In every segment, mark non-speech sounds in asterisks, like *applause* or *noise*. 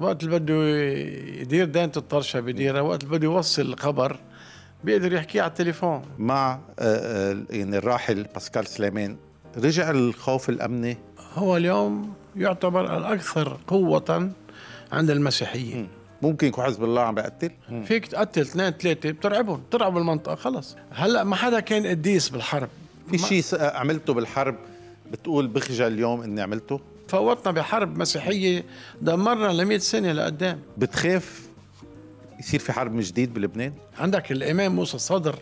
وقت اللي بده يدير دانة الطرشة بديرها وقت اللي بده يوصل الخبر بيقدر يحكيه على التليفون مع آه، آه، يعني الراحل باسكال سليمان رجع الخوف الأمني هو اليوم يعتبر الأكثر قوة عند المسيحيين ممكن يكون حزب الله عم بيقتل فيك تقتل اثنين ثلاثة بترعبهم بترعب المنطقة خلص هلا ما حدا كان قديس بالحرب في شيء آه، عملته بالحرب بتقول بخجل اليوم اني عملته فوتنا بحرب مسيحيه دمرنا ل 100 سنه لقدام بتخاف يصير في حرب من جديد بلبنان؟ عندك الامام موسى الصدر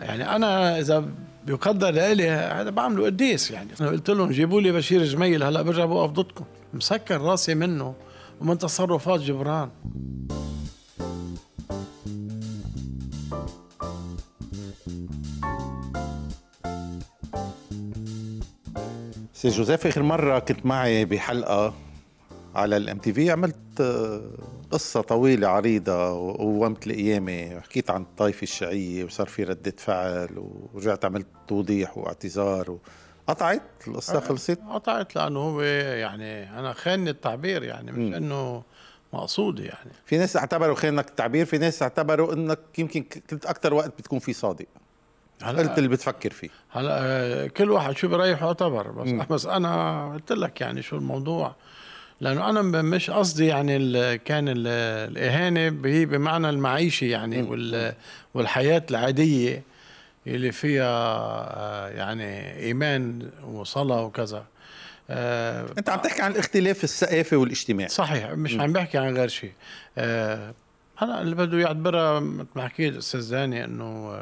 يعني انا اذا بيقدر لإلي هذا بعمله قديس يعني انا قلت لهم جيبوا لي بشير جميل هلا برجع بوقف ضدكم مسكر راسي منه ومن تصرفات جبران سي جوزيف اخر مره كنت معي بحلقه على الام تي في عملت آه، قصه طويله عريضه وقومت القيامه وحكيت عن الطائفه الشيعيه وصار في رده فعل ورجعت عملت توضيح واعتذار و... قطعت القصه خلصت قطعت لانه هو يعني انا خاني التعبير يعني مش انه مقصود يعني في ناس اعتبروا خانك التعبير في ناس اعتبروا انك يمكن كنت اكثر وقت بتكون فيه صادق هلا قلت اللي بتفكر فيه هلا آه، كل واحد شو بريحه يعتبر بس م. بس انا قلت لك يعني شو الموضوع لانه انا مش قصدي يعني كان الاهانه هي بمعنى المعيشه يعني وال والحياه العاديه اللي فيها آه، يعني ايمان وصلاه وكذا آه، انت عم تحكي عن الاختلاف الثقافي والاجتماعي صحيح مش عم بحكي عن غير شيء هلا اللي بده يعتبرها مثل ما حكيت استاذ داني انه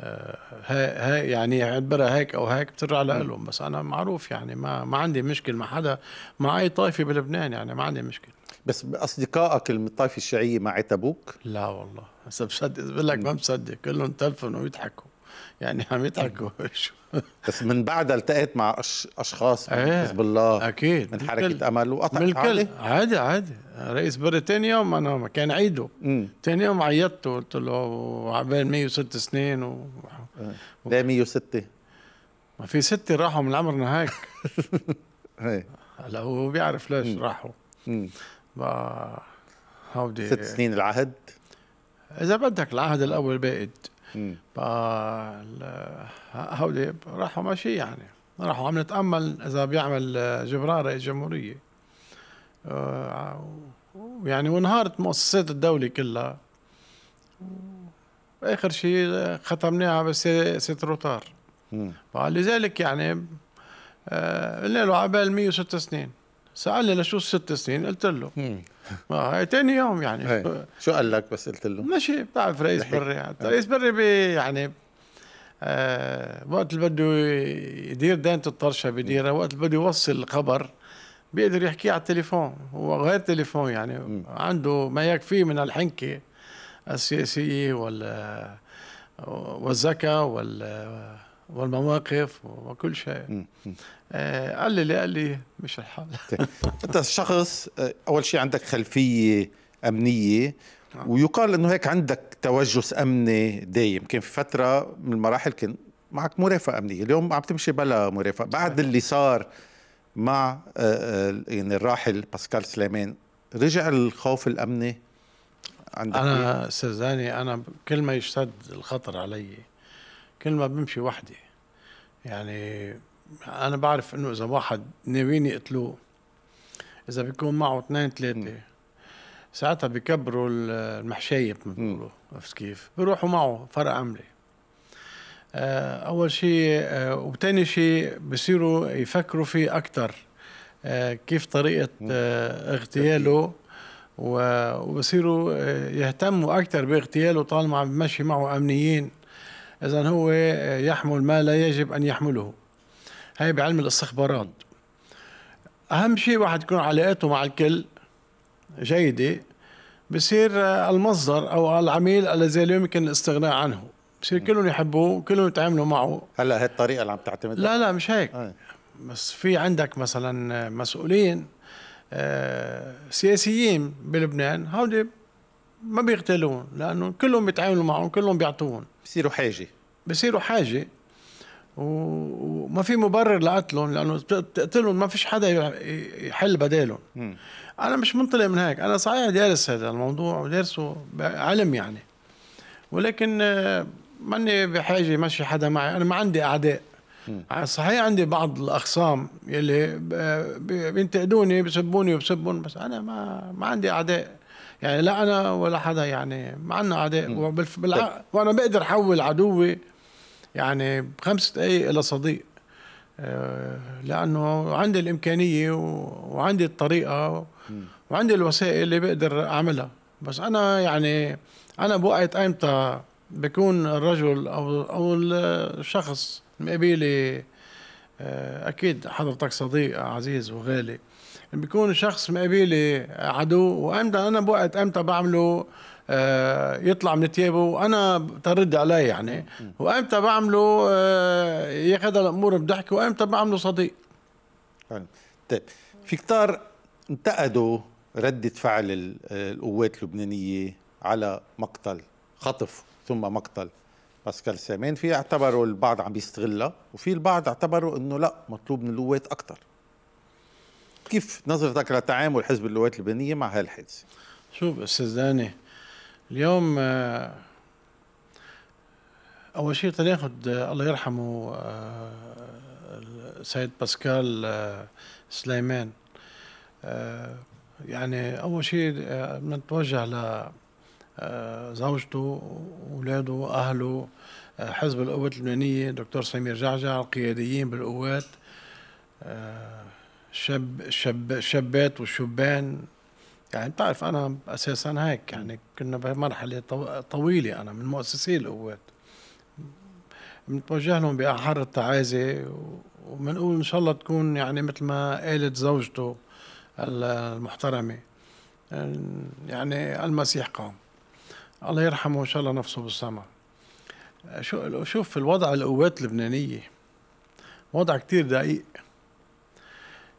آه، ها يعني يعتبرها هيك او هيك بتر على قلهم بس انا معروف يعني ما ما عندي مشكل مع حدا مع اي طائفه بلبنان يعني ما عندي مشكل بس اصدقائك الطائفه الشيعيه ما عتبوك؟ لا والله هسه *laughs* بصدق بقول لك ما بصدق كلهم تلفنوا ويضحكوا يعني عم يضحكوا *laughs* بس من بعدها التقيت مع اشخاص من ايه حزب الله اكيد من حركه بالكل. امل وقطع بالكل عادي عادي, عادي. رئيس بريطانيا يوم انا كان عيده ثاني يوم عيطته قلت له عبال 106 سنين و... آه. ليه 106 ما في ستة راحوا من عمرنا هيك *laughs* إيه. هلا هو بيعرف ليش مم. راحوا هودي ست سنين العهد اذا بدك العهد الاول بائد هودي راحوا ماشي يعني راحوا عم نتامل اذا بيعمل جبران رئيس جمهوريه آه، يعني وانهارت مؤسسات الدوله كلها اخر شيء ختمناها بسياسه روتار فلذلك يعني آه، قلنا له على بال 106 سنين سألني لشو ست سنين قلت له هاي تاني يوم يعني هي. شو قال لك بس قلت له ماشي بتعرف رئيس بري آه. رئيس بري بي يعني آه وقت اللي بده يدير دانة الطرشة بديرها وقت اللي بده يوصل الخبر بيقدر يحكيه على التليفون هو غير تليفون يعني م. عنده ما يكفيه من الحنكة السياسية وال والذكاء وال والمواقف وكل شيء م. آه، قال لي قال لي مش الحال *laughs* انت شخص آه، اول شيء عندك خلفيه امنيه نعم. ويقال انه هيك عندك توجس امني دايم كان في فتره من المراحل كان معك مرافقه امنيه اليوم عم تمشي بلا مرافقه بعد اللي صار مع آه، يعني الراحل باسكال سليمان رجع الخوف الامني عندك انا استاذ هاني انا كل ما يشتد الخطر علي كل ما بمشي وحدي يعني انا بعرف انه اذا واحد ناويين يقتلوه اذا بيكون معه اثنين ثلاثه ساعتها بكبروا المحشايب ما بيقولوا عرفت كيف؟ بيروحوا معه فرق عملي آه، اول شيء آه، وثاني شيء بصيروا يفكروا فيه اكثر آه، كيف طريقه اغتياله وبصيروا يهتموا اكثر باغتياله طالما عم بمشي معه امنيين اذا هو يحمل ما لا يجب ان يحمله هي بعلم الاستخبارات اهم شيء واحد تكون علاقاته مع الكل جيده بصير المصدر او العميل الذي لا يمكن الاستغناء عنه بصير كلهم يحبوه كلهم يتعاملوا معه هلا هي الطريقه اللي عم تعتمدها لا لا مش هيك بس في عندك مثلا مسؤولين آه، سياسيين بلبنان هودي ما بيغتالون لانه كلهم بيتعاملوا معهم كلهم بيعطوهم بصيروا حاجه بصيروا حاجه وما في مبرر لقتلهم لانه بتقتلهم ما فيش حدا يحل بدالهم انا مش منطلق من هيك انا صحيح دارس هذا الموضوع ودارسه علم يعني ولكن ماني بحاجه ماشي حدا معي انا ما عندي اعداء آه، صحيح عندي بعض الاخصام يلي بينتقدوني بسبوني وبسبهم بس انا ما ما عندي اعداء يعني لا انا ولا حدا يعني ما عندنا اعداء طيب. وانا بقدر احول عدوي يعني بخمس دقايق إلى صديق آه، لأنه عندي الإمكانية وعندي الطريقة وعندي الوسائل اللي بقدر أعملها بس أنا يعني أنا بوقت أيمتى بكون الرجل أو أو الشخص مقابلي آه، أكيد حضرتك صديق عزيز وغالي بيكون شخص مقابلي عدو وامتى انا بوقت امتى بعمله آه، يطلع من ثيابه وانا ترد علي يعني وامتى بعمله آه، ياخذ الامور بضحك وامتى بعمله صديق طيب في كتار انتقدوا ردة فعل القوات اللبنانية على مقتل خطف ثم مقتل باسكال سامين في اعتبروا البعض عم يستغلها وفي البعض اعتبروا انه لا مطلوب من القوات اكثر كيف نظرتك لتعامل حزب القوات اللبنانيه مع هالحادثه؟ شوف استاذ داني اليوم آه، أول شيء تناخد آه، الله يرحمه آه، السيد باسكال سليمان يعني أول شيء بدنا نتوجه ل زوجته وأولاده واهله حزب القوات اللبنانية دكتور سمير جعجع القياديين بالقوات شب شب شبات والشبان يعني بتعرف انا اساسا هيك يعني كنا بمرحله طويله انا من مؤسسي القوات بنتوجه لهم باحر التعازي وبنقول ان شاء الله تكون يعني مثل ما قالت زوجته المحترمه يعني المسيح قام الله يرحمه ان شاء الله نفسه بالسماء شوف الوضع القوات اللبنانيه وضع كتير دقيق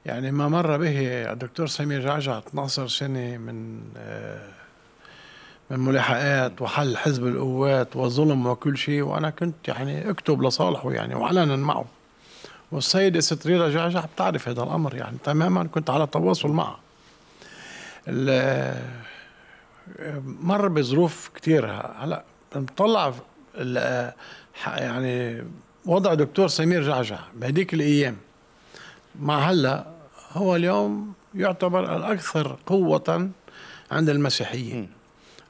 يعني ما مر به الدكتور سمير جعجع 12 سنة من آه، من ملاحقات وحل حزب القوات وظلم وكل شيء وأنا كنت يعني أكتب لصالحه يعني وعلنا معه والسيدة ستريرة جعجع بتعرف هذا الأمر يعني تماما كنت على تواصل معها آه، مر بظروف كثير هلا بنطلع آه، يعني وضع دكتور سمير جعجع بهديك الايام مع هلا هو اليوم يعتبر الأكثر قوة عند المسيحيين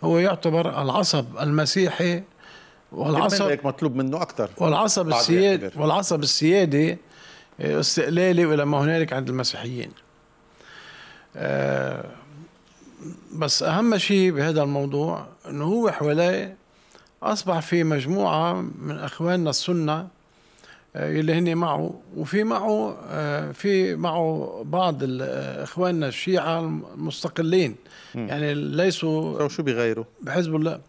هو يعتبر العصب المسيحي والعصب مطلوب منه أكثر والعصب السيادي والعصب السيادي آه، استقلالي وإلى ما هنالك عند المسيحيين آه، بس أهم شيء بهذا الموضوع أنه هو حواليه أصبح في مجموعة من أخواننا السنة اللي هن معه وفي معه آه، في معه بعض آه، اخواننا الشيعه المستقلين يعني ليسوا او شو بيغيروا بحزب الله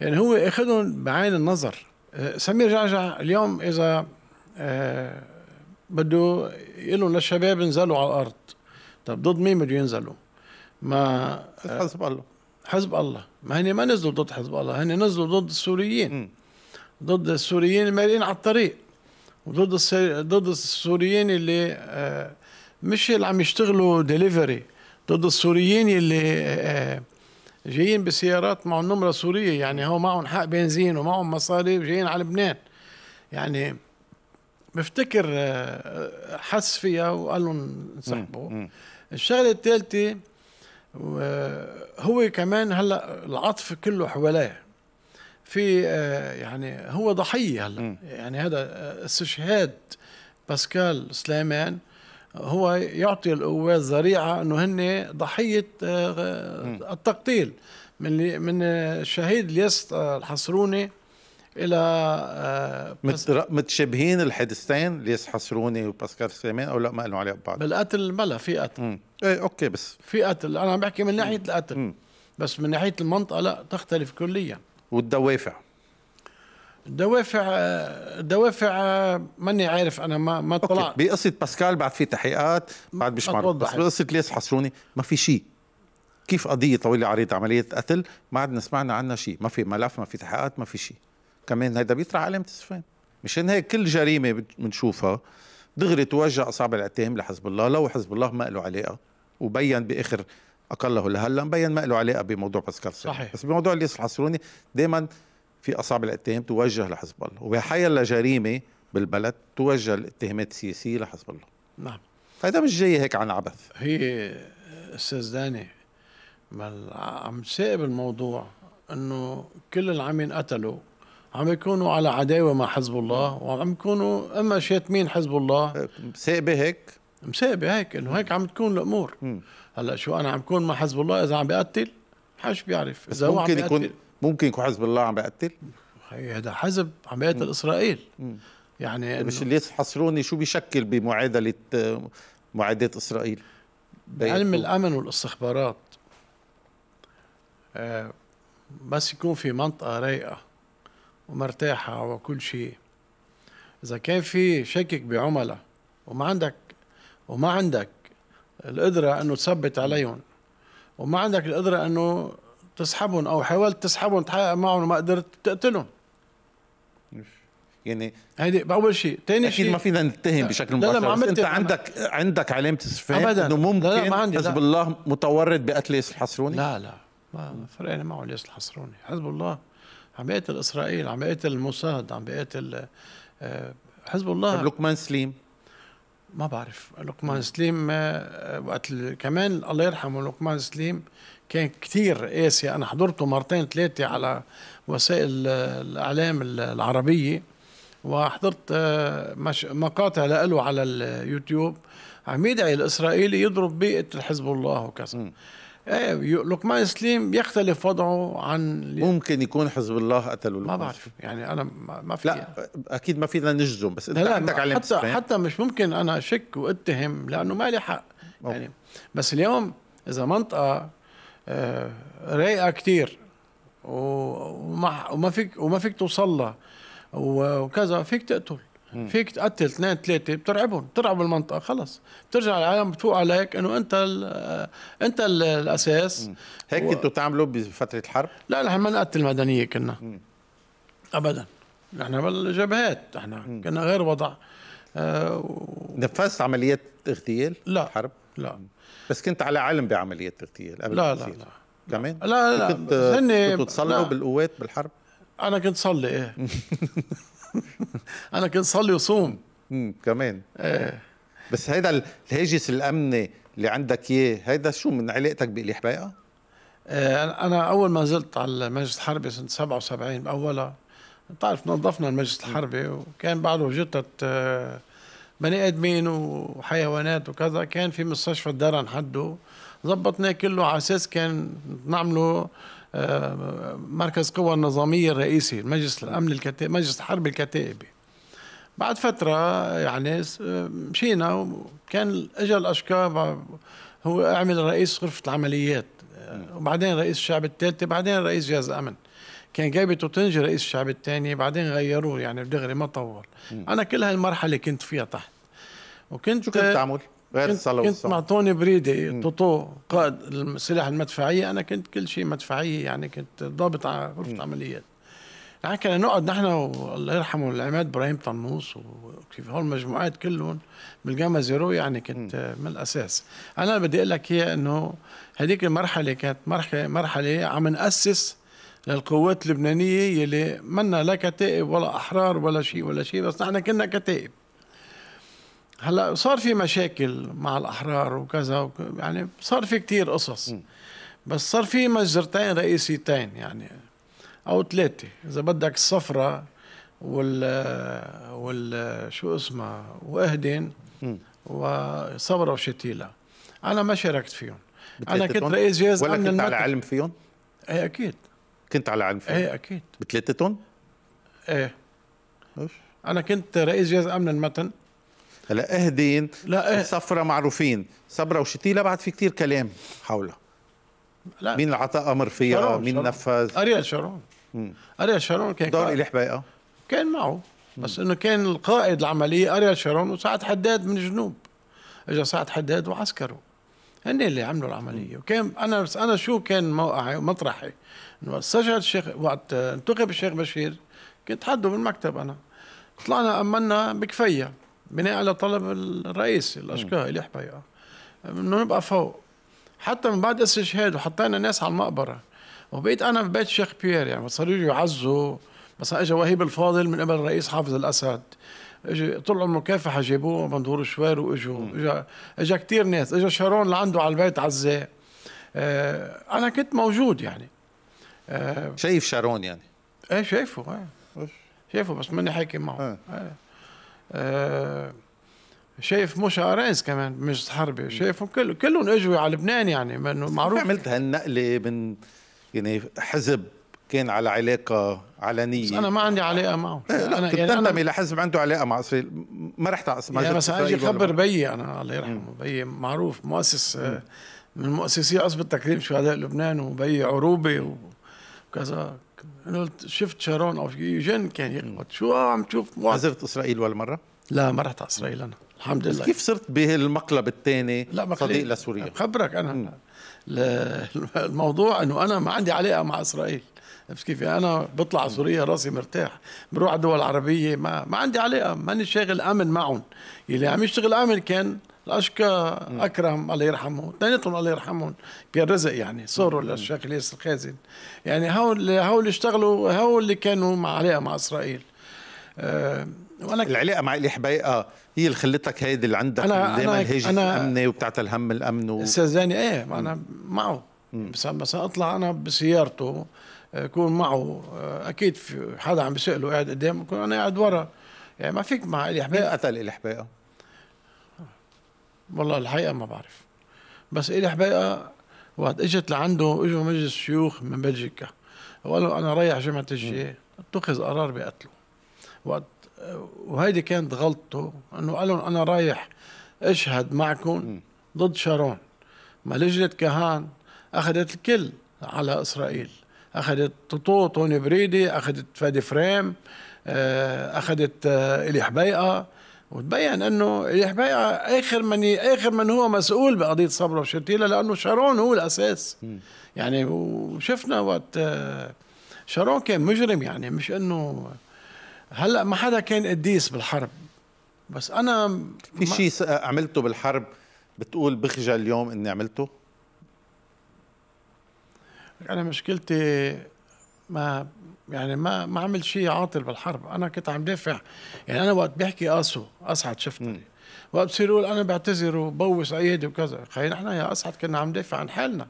يعني هو اخذهم بعين النظر آه، سمير جعجع اليوم اذا بده يقول لهم للشباب انزلوا على الارض طب ضد مين بده ينزلوا؟ ما حزب الله حزب الله ما هن ما نزلوا ضد حزب الله هن نزلوا ضد السوريين ضد السوريين المالين على الطريق وضد السي... ضد السوريين اللي آه، مش اللي عم يشتغلوا ديليفري ضد السوريين اللي آه، آه، جايين بسيارات معهم نمره سوريه يعني هو معهم حق بنزين ومعهم مصاري وجايين على لبنان يعني بفتكر حس فيها وقال لهم انسحبوا الشغله الثالثه هو كمان هلا العطف كله حواليه في آه، يعني هو ضحيه هلا يعني هذا استشهاد باسكال سليمان هو يعطي القوات ذريعه انه هن ضحيه آه، التقتيل من من الشهيد الياس آه، الحصروني الى متشابهين الحادثتين ليس حصروني وباسكال سليمان او لا ما قالوا عليه بعض بالقتل بلا في قتل ايه اوكي بس في قتل انا عم بحكي من ناحيه القتل بس من ناحيه المنطقه لا تختلف كليا والدوافع دوافع دوافع ماني عارف انا ما ما طلعت بقصه باسكال بعد في تحقيقات بعد مش معروف بس بقصه ليس حسروني ما في شيء كيف قضية طويلة عريضة عملية قتل ما عدنا سمعنا عنها شيء ما في ملف ما في تحقيقات ما في شيء كمان هيدا بيطرح علامة استفهام مشان هيك كل جريمة بنشوفها دغري توجه أصابع الاتهام لحزب الله لو حزب الله ما له علاقة وبين بآخر اقله لهلا مبين ما له علاقه بموضوع باسكال صحيح بس بموضوع الياس الحسروني دائما في اصعب الاتهام توجه لحزب الله الله جريمه بالبلد توجه الاتهامات السياسيه لحزب الله نعم فهذا مش جاي هيك عن عبث هي استاذ داني ما عم تسائب الموضوع انه كل اللي عم ينقتلوا عم يكونوا على عداوه مع حزب الله وعم يكونوا اما شاتمين حزب الله مسائبه هيك مسائبه هيك انه هيك عم تكون الامور هلا شو انا عم كون مع حزب الله اذا عم بقتل حش بيعرف اذا هو ممكن عم يكون ممكن يكون حزب الله عم بقتل هذا حزب عم يقتل اسرائيل مم. يعني طيب، مش اللي يحصروني شو بيشكل بمعادله معادله اسرائيل علم الامن والاستخبارات آه، بس يكون في منطقه رايقه ومرتاحه وكل شيء اذا كان في شكك بعملاء وما عندك وما عندك القدره انه تثبت عليهم وما عندك القدره انه تسحبهم او حاولت تسحبهم تحقق معهم وما قدرت تقتلهم يعني هيدي اول شيء ثاني شيء اكيد ما فينا نتهم بشكل مباشر لا لا ما بس انت عندك عندك علامه استفهام انه ممكن لا لا حزب الله متورط بقتل ياسر الحصروني؟ لا لا ما فرقنا يعني معه ياسر الحصروني، حزب الله عم يقتل اسرائيل عم يقتل الموساد عم يقتل آه، حزب الله لوكمان سليم ما بعرف لقمان سليم آه، وقت كمان الله يرحمه لقمان سليم كان كثير قاسي انا حضرته مرتين ثلاثه على وسائل الاعلام العربيه وحضرت آه، مقاطع له على اليوتيوب عم يدعي الاسرائيلي يضرب بيئه حزب الله وكذا ايه لقمان سليم يختلف وضعه عن ممكن يكون حزب الله قتله ما بعرف يعني انا ما في لا يعني. اكيد ما فينا نجزم بس انت لا عندك علم حتى سليم. حتى مش ممكن انا اشك واتهم لانه ما لي حق أوه. يعني بس اليوم اذا منطقه آه، رايقه كثير وما وما فيك وما فيك توصل لها وكذا فيك تقتل فيك تقتل اثنين ثلاثه بترعبهم بترعب المنطقه خلص بترجع العالم بتفوق عليك انه انت الـ آه، انت الـ الاساس هيك و... كنتوا تعملوا بفتره الحرب؟ لا نحن ما نقتل مدنيه كنا مم. ابدا نحن بالجبهات نحن كنا غير وضع آه و... نفذت عمليات اغتيال؟ لا حرب؟ لا بس كنت على علم بعمليات اغتيال قبل لا لا لا, لا كمان؟ لا لا لا كنت كنتوا تصلوا بالقوات بالحرب؟ انا كنت صلي ايه *laughs* *laughs* انا كنت صلي وصوم امم كمان ايه بس هيدا الهاجس الامني اللي عندك اياه هيدا شو من علاقتك بالي حبيقة؟ إيه انا اول ما نزلت على المجلس الحربي سنه 77 باولها بتعرف نظفنا المجلس الحربي وكان بعده جثث آه، بني ادمين وحيوانات وكذا كان في مستشفى الدرن حده ظبطناه كله على اساس كان نعمله آه، مركز قوى النظامية الرئيسي مجلس الأمن الكتائب مجلس الحرب الكتائب بعد فترة يعني مشينا وكان اجى الأشكال هو اعمل رئيس غرفة العمليات آه، وبعدين رئيس الشعب الثالثة بعدين رئيس جهاز الأمن كان جايبه توتنجي رئيس الشعب الثاني بعدين غيروه يعني بدغري ما طول أنا كل هالمرحلة كنت فيها تحت وكنت شو كنت تعمل؟ غير الصلاه كنت, كنت معطوني بريدي توتو قائد السلاح المدفعيه انا كنت كل شيء مدفعيه يعني كنت ضابط على غرفه عمليات يعني كنا نقعد نحن والله يرحمه العماد ابراهيم طنوس وكيف هول المجموعات كلهم بالجاما زيرو يعني كنت من الاساس انا بدي اقول لك هي انه هذيك المرحله كانت مرحله مرحله عم ناسس للقوات اللبنانيه يلي منا لا كتائب ولا احرار ولا شيء ولا شيء بس نحن كنا كتائب هلا صار في مشاكل مع الاحرار وكذا وك... يعني صار في كتير قصص م. بس صار في مجزرتين رئيسيتين يعني او ثلاثه اذا بدك الصفرة وال وال شو اسمها واهدن وصبره وشتيلا انا ما شاركت فيهم انا كنت رئيس جهاز ولا كنت كنت على علم فيهم؟ ايه اكيد كنت على علم فيهم؟ ايه اكيد بثلاثتهم؟ ايه ايش؟ انا كنت رئيس جهاز امن المتن هلا اهدين لا اه... صفرة معروفين صبرا وشتيلا بعد في كتير كلام حولها لا مين اللي امر فيها شارون مين شارون. نفذ اريال شارون مم. اريال شارون كان دور الي حبيقه كان معه بس انه كان القائد العمليه اريال شارون وسعد حداد من الجنوب اجى سعد حداد وعسكره هن اللي عملوا العمليه وكان انا بس انا شو كان موقعي ومطرحي انه سجل الشيخ وقت انتخب الشيخ بشير كنت حده بالمكتب انا طلعنا امنا بكفيه بناء على طلب الرئيس الاشقاء حبايا يعني. انه نبقى فوق حتى من بعد استشهاد وحطينا ناس على المقبره وبقيت انا ببيت شيخ بيير يعني صاروا يعزوا مثلا اجى وهيب الفاضل من قبل الرئيس حافظ الاسد اجى طلعوا المكافحه جابوه من دور شوير واجوا اجى اجى كثير ناس اجى شارون لعنده على البيت عزاه آه، انا كنت موجود يعني آه، شايف شارون يعني ايه شايفه ايه شايفه بس ماني حاكي معه آه. آه. آه، شايف مش عريس كمان مش حربي شايفهم كل كلهم اجوا على لبنان يعني معروف عملت هالنقله من يعني حزب كان على علاقة علنية بس أنا ما عندي علاقة معه إيه، لا أنا يعني تنتمي لحزب عنده علاقة مع إسرائيل ما رح على يعني بس أجي خبر بيي أنا الله يرحمه بيي معروف مؤسس آه، مم. من مؤسسي عصبة تكريم شهداء لبنان وبيي عروبي وكذا قلت شفت شارون او يوجين كان يقعد شو عم تشوف ما زرت اسرائيل ولا مره؟ لا ما رحت على اسرائيل انا الحمد لله كيف صرت بهالمقلب الثاني صديق لسوريا؟ خبرك انا الموضوع انه انا ما عندي علاقه مع اسرائيل بس كيف يعني انا بطلع على سوريا راسي مرتاح بروح على الدول العربيه ما ما عندي علاقه ماني شاغل امن معهم اللي عم يشتغل امن كان الأشكا اكرم الله يرحمه اثنيناتهم الله يرحمهم رزق يعني صوروا للشيخ الياس الخازن يعني هول هول اشتغلوا هول اللي كانوا مع علاقه مع اسرائيل أه وانا العلاقه مع الي حبيقه آه، هي اللي خلتك هيدي اللي عندك أنا دائما هيجة الامني وبتاعت الهم الامن و... استاذ زاني ايه انا معه بس مثلا اطلع انا بسيارته كون معه آه، اكيد في حدا عم بيساله قاعد قدام بكون انا قاعد ورا يعني ما فيك مع الي حبيقه قتل الي حبيقه والله الحقيقه ما بعرف بس الي حبيقه وقت اجت لعنده اجوا مجلس شيوخ من بلجيكا وقالوا انا رايح جمعه الجاي اتخذ قرار بقتله وقت وهيدي كانت غلطته انه قال لهم انا رايح اشهد معكم ضد شارون ما لجنه كهان اخذت الكل على اسرائيل اخذت توتو توني بريدي اخذت فادي فريم آه، اخذت آه، الي حبيقه وتبين انه يحيى اخر من اخر من هو مسؤول بقضيه صبره وشتيله لانه شارون هو الاساس يعني وشفنا وقت آه، شارون كان مجرم يعني مش انه هلا ما حدا كان قديس بالحرب بس انا في شيء عملته بالحرب بتقول بخجل اليوم اني عملته انا مشكلتي ما يعني ما ما عمل شيء عاطل بالحرب انا كنت عم دافع يعني انا وقت بيحكي قاسو اسعد شفتني وقت بصير يقول انا بعتذر وبوس ايادي وكذا خي نحن يا اسعد كنا عم ندافع عن حالنا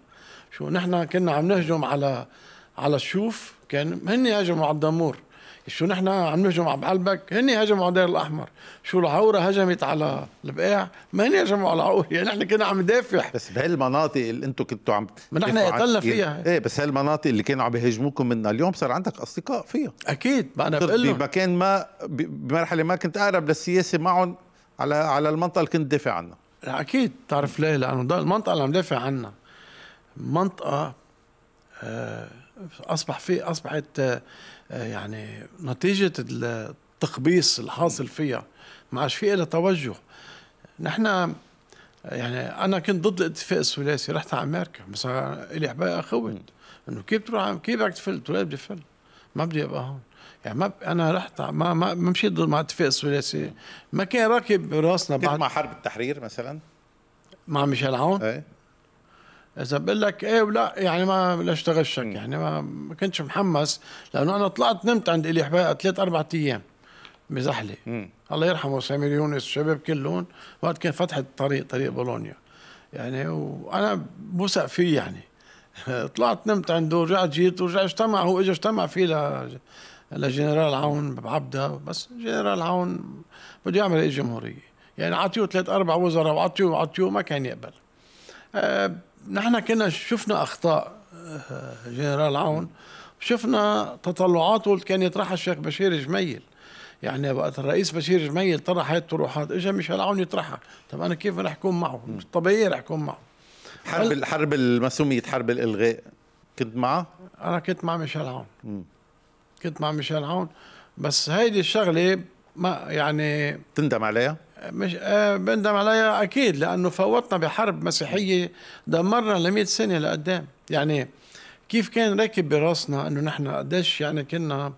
شو نحن كنا عم نهجم على على الشوف كان هن هجموا على الدمور شو نحن عم نهجم على بحلبك هن هجموا على الدير الاحمر شو العوره هجمت على البقاع ما هن هجموا على العوره يعني نحن كنا عم ندافع بس بهالمناطق اللي انتم كنتوا عم ما نحن قتلنا فيها ايه بس هالمناطق اللي كانوا عم يهاجموكم منها اليوم صار عندك اصدقاء فيها اكيد ما انا بقول بمكان ما بمرحله ما كنت اقرب للسياسه معهم على على المنطقه اللي كنت دافع عنها اكيد تعرف ليه لانه المنطقه اللي عم دافع عنها منطقه آه، اصبح في اصبحت آه، آه، يعني نتيجة التخبيص الحاصل فيها ما عادش في إلها توجه نحن يعني انا كنت ضد الاتفاق الثلاثي رحت على امريكا بس الي حبايا اخوت انه كيف تروح كيف بدك تفل؟ قلت بدي فل ما بدي ابقى هون يعني ما ب... انا رحت ما ما, ما مشيت ضد مع الاتفاق الثلاثي ما كان راكب براسنا بعد مع حرب التحرير مثلا مع ميشيل عون؟ ايه اذا بقول لك ايه ولا يعني ما بدي تغشك يعني ما ما كنتش محمس لانه انا طلعت نمت عند الي حبايقه ثلاث اربع ايام بزحله الله يرحمه سامي يونس والشباب كلهم وقت كان فتحت الطريق طريق بولونيا يعني وانا بوثق فيه يعني *laughs* طلعت نمت عنده رجعت جيت ورجع اجتمع هو اجى اجتمع فيه ل لجنرال عون بعبده بس جنرال عون بده يعمل رئيس جمهوريه يعني عطيوه ثلاث اربع وزراء وعطيوه وعطيوه ما كان يقبل أه نحن كنا شفنا اخطاء جنرال عون شفنا تطلعاته اللي كان يطرحها الشيخ بشير جميل يعني وقت الرئيس بشير جميل طرح هاي الطروحات اجى ميشيل عون يطرحها طب انا كيف رح اكون معه مش طبيعي رح اكون معه حرب هل... الحرب المسوميه حرب الالغاء كنت معه؟ انا كنت مع ميشيل عون كنت مع ميشيل عون بس هيدي الشغله ما يعني تندم عليها؟ مش آه، بندم عليها اكيد لانه فوتنا بحرب مسيحيه دمرنا ل 100 سنه لقدام يعني كيف كان راكب براسنا انه نحن قديش يعني كنا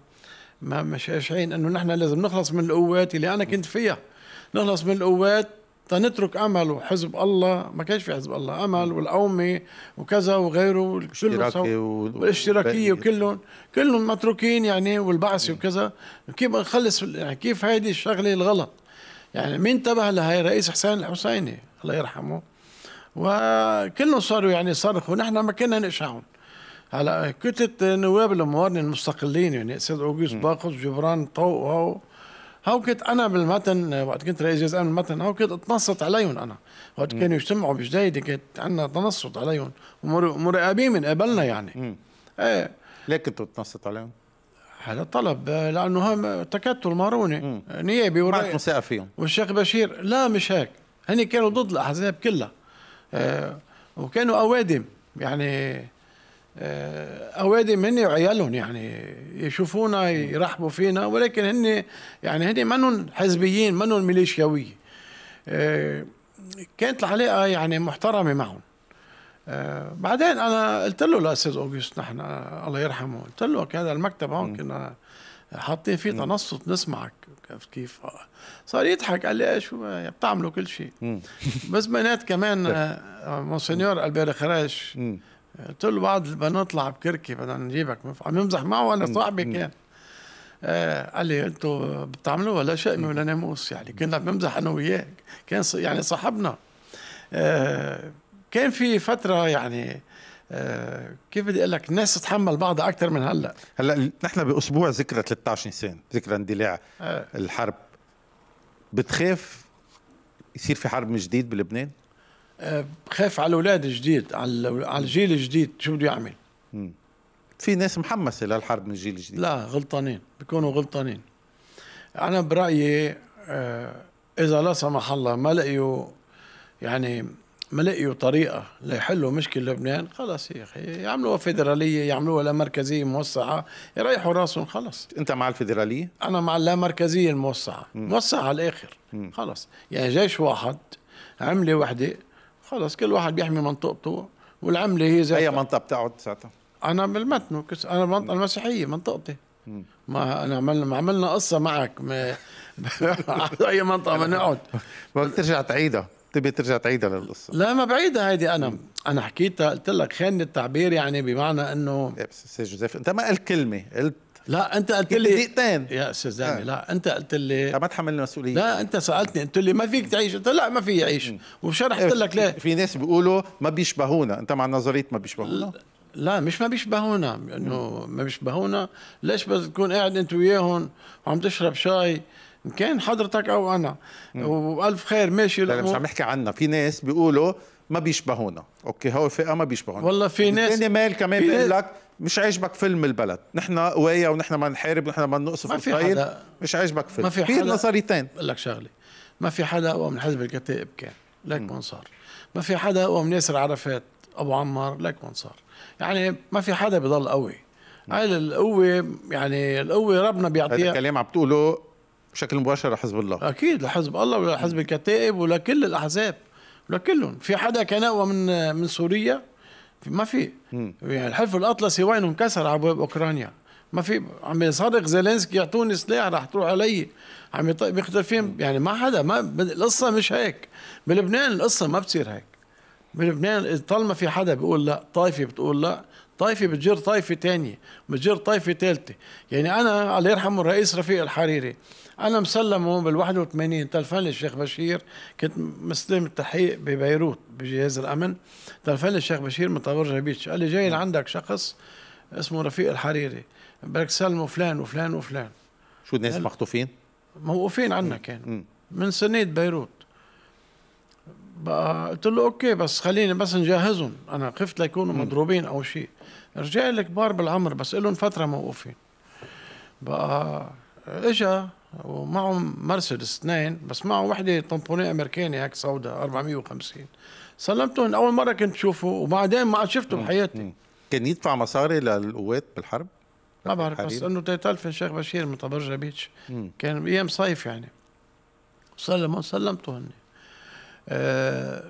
ما مش شايعين انه نحن لازم نخلص من القوات اللي انا كنت فيها نخلص من القوات تنترك امل وحزب الله ما كانش في حزب الله امل والقومي وكذا وغيره الاشتراكي والاشتراكيه وكلهم كلهم متروكين يعني والبعث إيه. وكذا كيف نخلص يعني كيف هيدي الشغله الغلط يعني مين انتبه لهي رئيس حسين الحسيني الله يرحمه وكلهم صاروا يعني صرخوا نحن ما كنا نقشعهم هلا كتلة نواب الموارنة المستقلين يعني استاذ اوغيست باقص جبران طوق هو كنت انا بالمتن وقت كنت رئيس جزء من المتن هو كنت اتنصت عليهم انا وقت كانوا يجتمعوا بجديده كنت عندنا تنصت عليهم ومراقبين من قبلنا يعني ايه ليه كنتوا تنصت عليهم؟ هذا طلب لانه هم تكتل ماروني نيابي معك مساء فيهم والشيخ بشير لا مش هيك هني كانوا ضد الاحزاب كلها آه وكانوا اوادم يعني آه، اوادم هن وعيالهم يعني يشوفونا يرحبوا فينا ولكن هن يعني هن منهم حزبيين منهم ميليشياويه آه، كانت العلاقه يعني محترمه معهم آه، بعدين انا قلت له الاستاذ اوغست نحن الله يرحمه قلت له هذا المكتب هون كنا حاطين فيه تنصت نسمعك كيف صار يضحك قال لي ايش يعني بتعملوا كل شيء بس بينات كمان طيب. مونسيور البير خراش قلت له بعض البنات لعب بكركي بدنا نجيبك عم يمزح معه وانا صاحبي كان آه قال لي انتوا بتعملوا ولا شأم ولا ناموس يعني كنا بنمزح انا وياه كان يعني صاحبنا آه كان في فتره يعني آه كيف بدي اقول لك الناس تتحمل بعضها اكثر من هلا هلا نحن باسبوع ذكرى 13 نيسان ذكرى اندلاع آه. الحرب بتخاف يصير في حرب من جديد بلبنان بخاف على الاولاد الجديد على على الجيل الجديد شو بده يعمل في ناس محمسه للحرب من الجيل الجديد لا غلطانين بيكونوا غلطانين انا برايي آه، اذا لا سمح الله ما لقيوا يعني ما لقيوا طريقه ليحلوا مشكله لبنان خلص يا اخي يعملوها فيدراليه يعملوها لا مركزيه موسعه يريحوا راسهم خلص انت مع الفيدراليه انا مع اللامركزية مركزيه الموسعه موسعه على الاخر خلص يعني جيش واحد عمله وحده خلص كل واحد بيحمي منطقته والعمله هي زي اي منطقه بتقعد ساعتها؟ انا بالمتن انا منطقه المسيحيه منطقتي ما انا عملنا ما عملنا قصه معك ما *laughs* اي منطقه ما نقعد بدك ترجع تعيدها تبي ترجع تعيدها للقصه لا ما بعيدها هيدي انا انا حكيتها قلت لك خان التعبير يعني بمعنى انه إيه، بس سي جوزيف انت ما قلت كلمه قلت لا انت قلت لي دقيقتين يا استاذ زلمه لا انت قلت لي ما تحمل المسؤوليه لا انت سالتني قلت لي ما فيك تعيش قلت لا ما في يعيش وشرحت إيه، لك ليه في ناس بيقولوا ما بيشبهونا انت مع نظريه ما بيشبهونا لا مش ما بيشبهونا انه ما بيشبهونا ليش بس تكون قاعد انت وياهم وعم تشرب شاي كان حضرتك او انا والف خير ماشي لا مش عم نحكي عنا في ناس بيقولوا ما بيشبهونا اوكي هو فئه ما بيشبهونا والله في ناس الثاني مال كمان بيقول لك مش عاجبك فيلم البلد نحن قوية ونحن ما نحارب ونحن ما نقصف حدا مش عاجبك فيلم ما في حدا نظريتين بقول لك شغله ما في حدا اقوى من حزب الكتائب كان لك ما صار ما في حدا اقوى من ياسر عرفات ابو عمار لك ما صار يعني ما في حدا بضل قوي هاي القوه يعني القوه ربنا بيعطيها هذا الكلام عم بتقوله بشكل مباشر لحزب الله اكيد لحزب الله ولحزب الكتائب ولكل الاحزاب لكلهم في حدا كان اقوى من من سوريا ما في يعني الحلف الاطلسي وينه انكسر على باب اوكرانيا ما في عم يصرخ زيلينسكي يعطوني سلاح رح تروح علي عم يختفين يعني ما حدا ما القصه مش هيك بلبنان القصه ما بتصير هيك بلبنان طالما في حدا بيقول لا طائفه بتقول لا طائفه بتجر طائفه ثانيه بتجر طائفه ثالثه يعني انا الله يرحمه الرئيس رفيق الحريري انا مسلم هون بال 81 تلفن طيب، لي الشيخ بشير كنت مستلم التحقيق ببيروت بجهاز الامن تلفن طيب، لي الشيخ بشير من طابور جبيتش قال لي جاي نعم. لعندك شخص اسمه رفيق الحريري بدك تسلمه فلان وفلان وفلان شو الناس مخطوفين؟ موقوفين عنا كان يعني. من سنيه بيروت بقى قلت له اوكي بس خليني بس نجهزهم انا خفت ليكونوا مضروبين او شيء رجال كبار بالعمر بس لهم فتره موقوفين بقى اجا ومعه مرسيدس اثنين بس معه وحده طنطونيه امريكاني هيك سوداء 450 سلمته اول مره كنت شوفه وبعدين ما عاد شفته بحياتي كان يدفع مصاري للقوات بالحرب؟ ما بعرف بس انه تيتلفن شيخ بشير من طبرجه بيتش كان ايام صيف يعني سلمه سلمته هن أه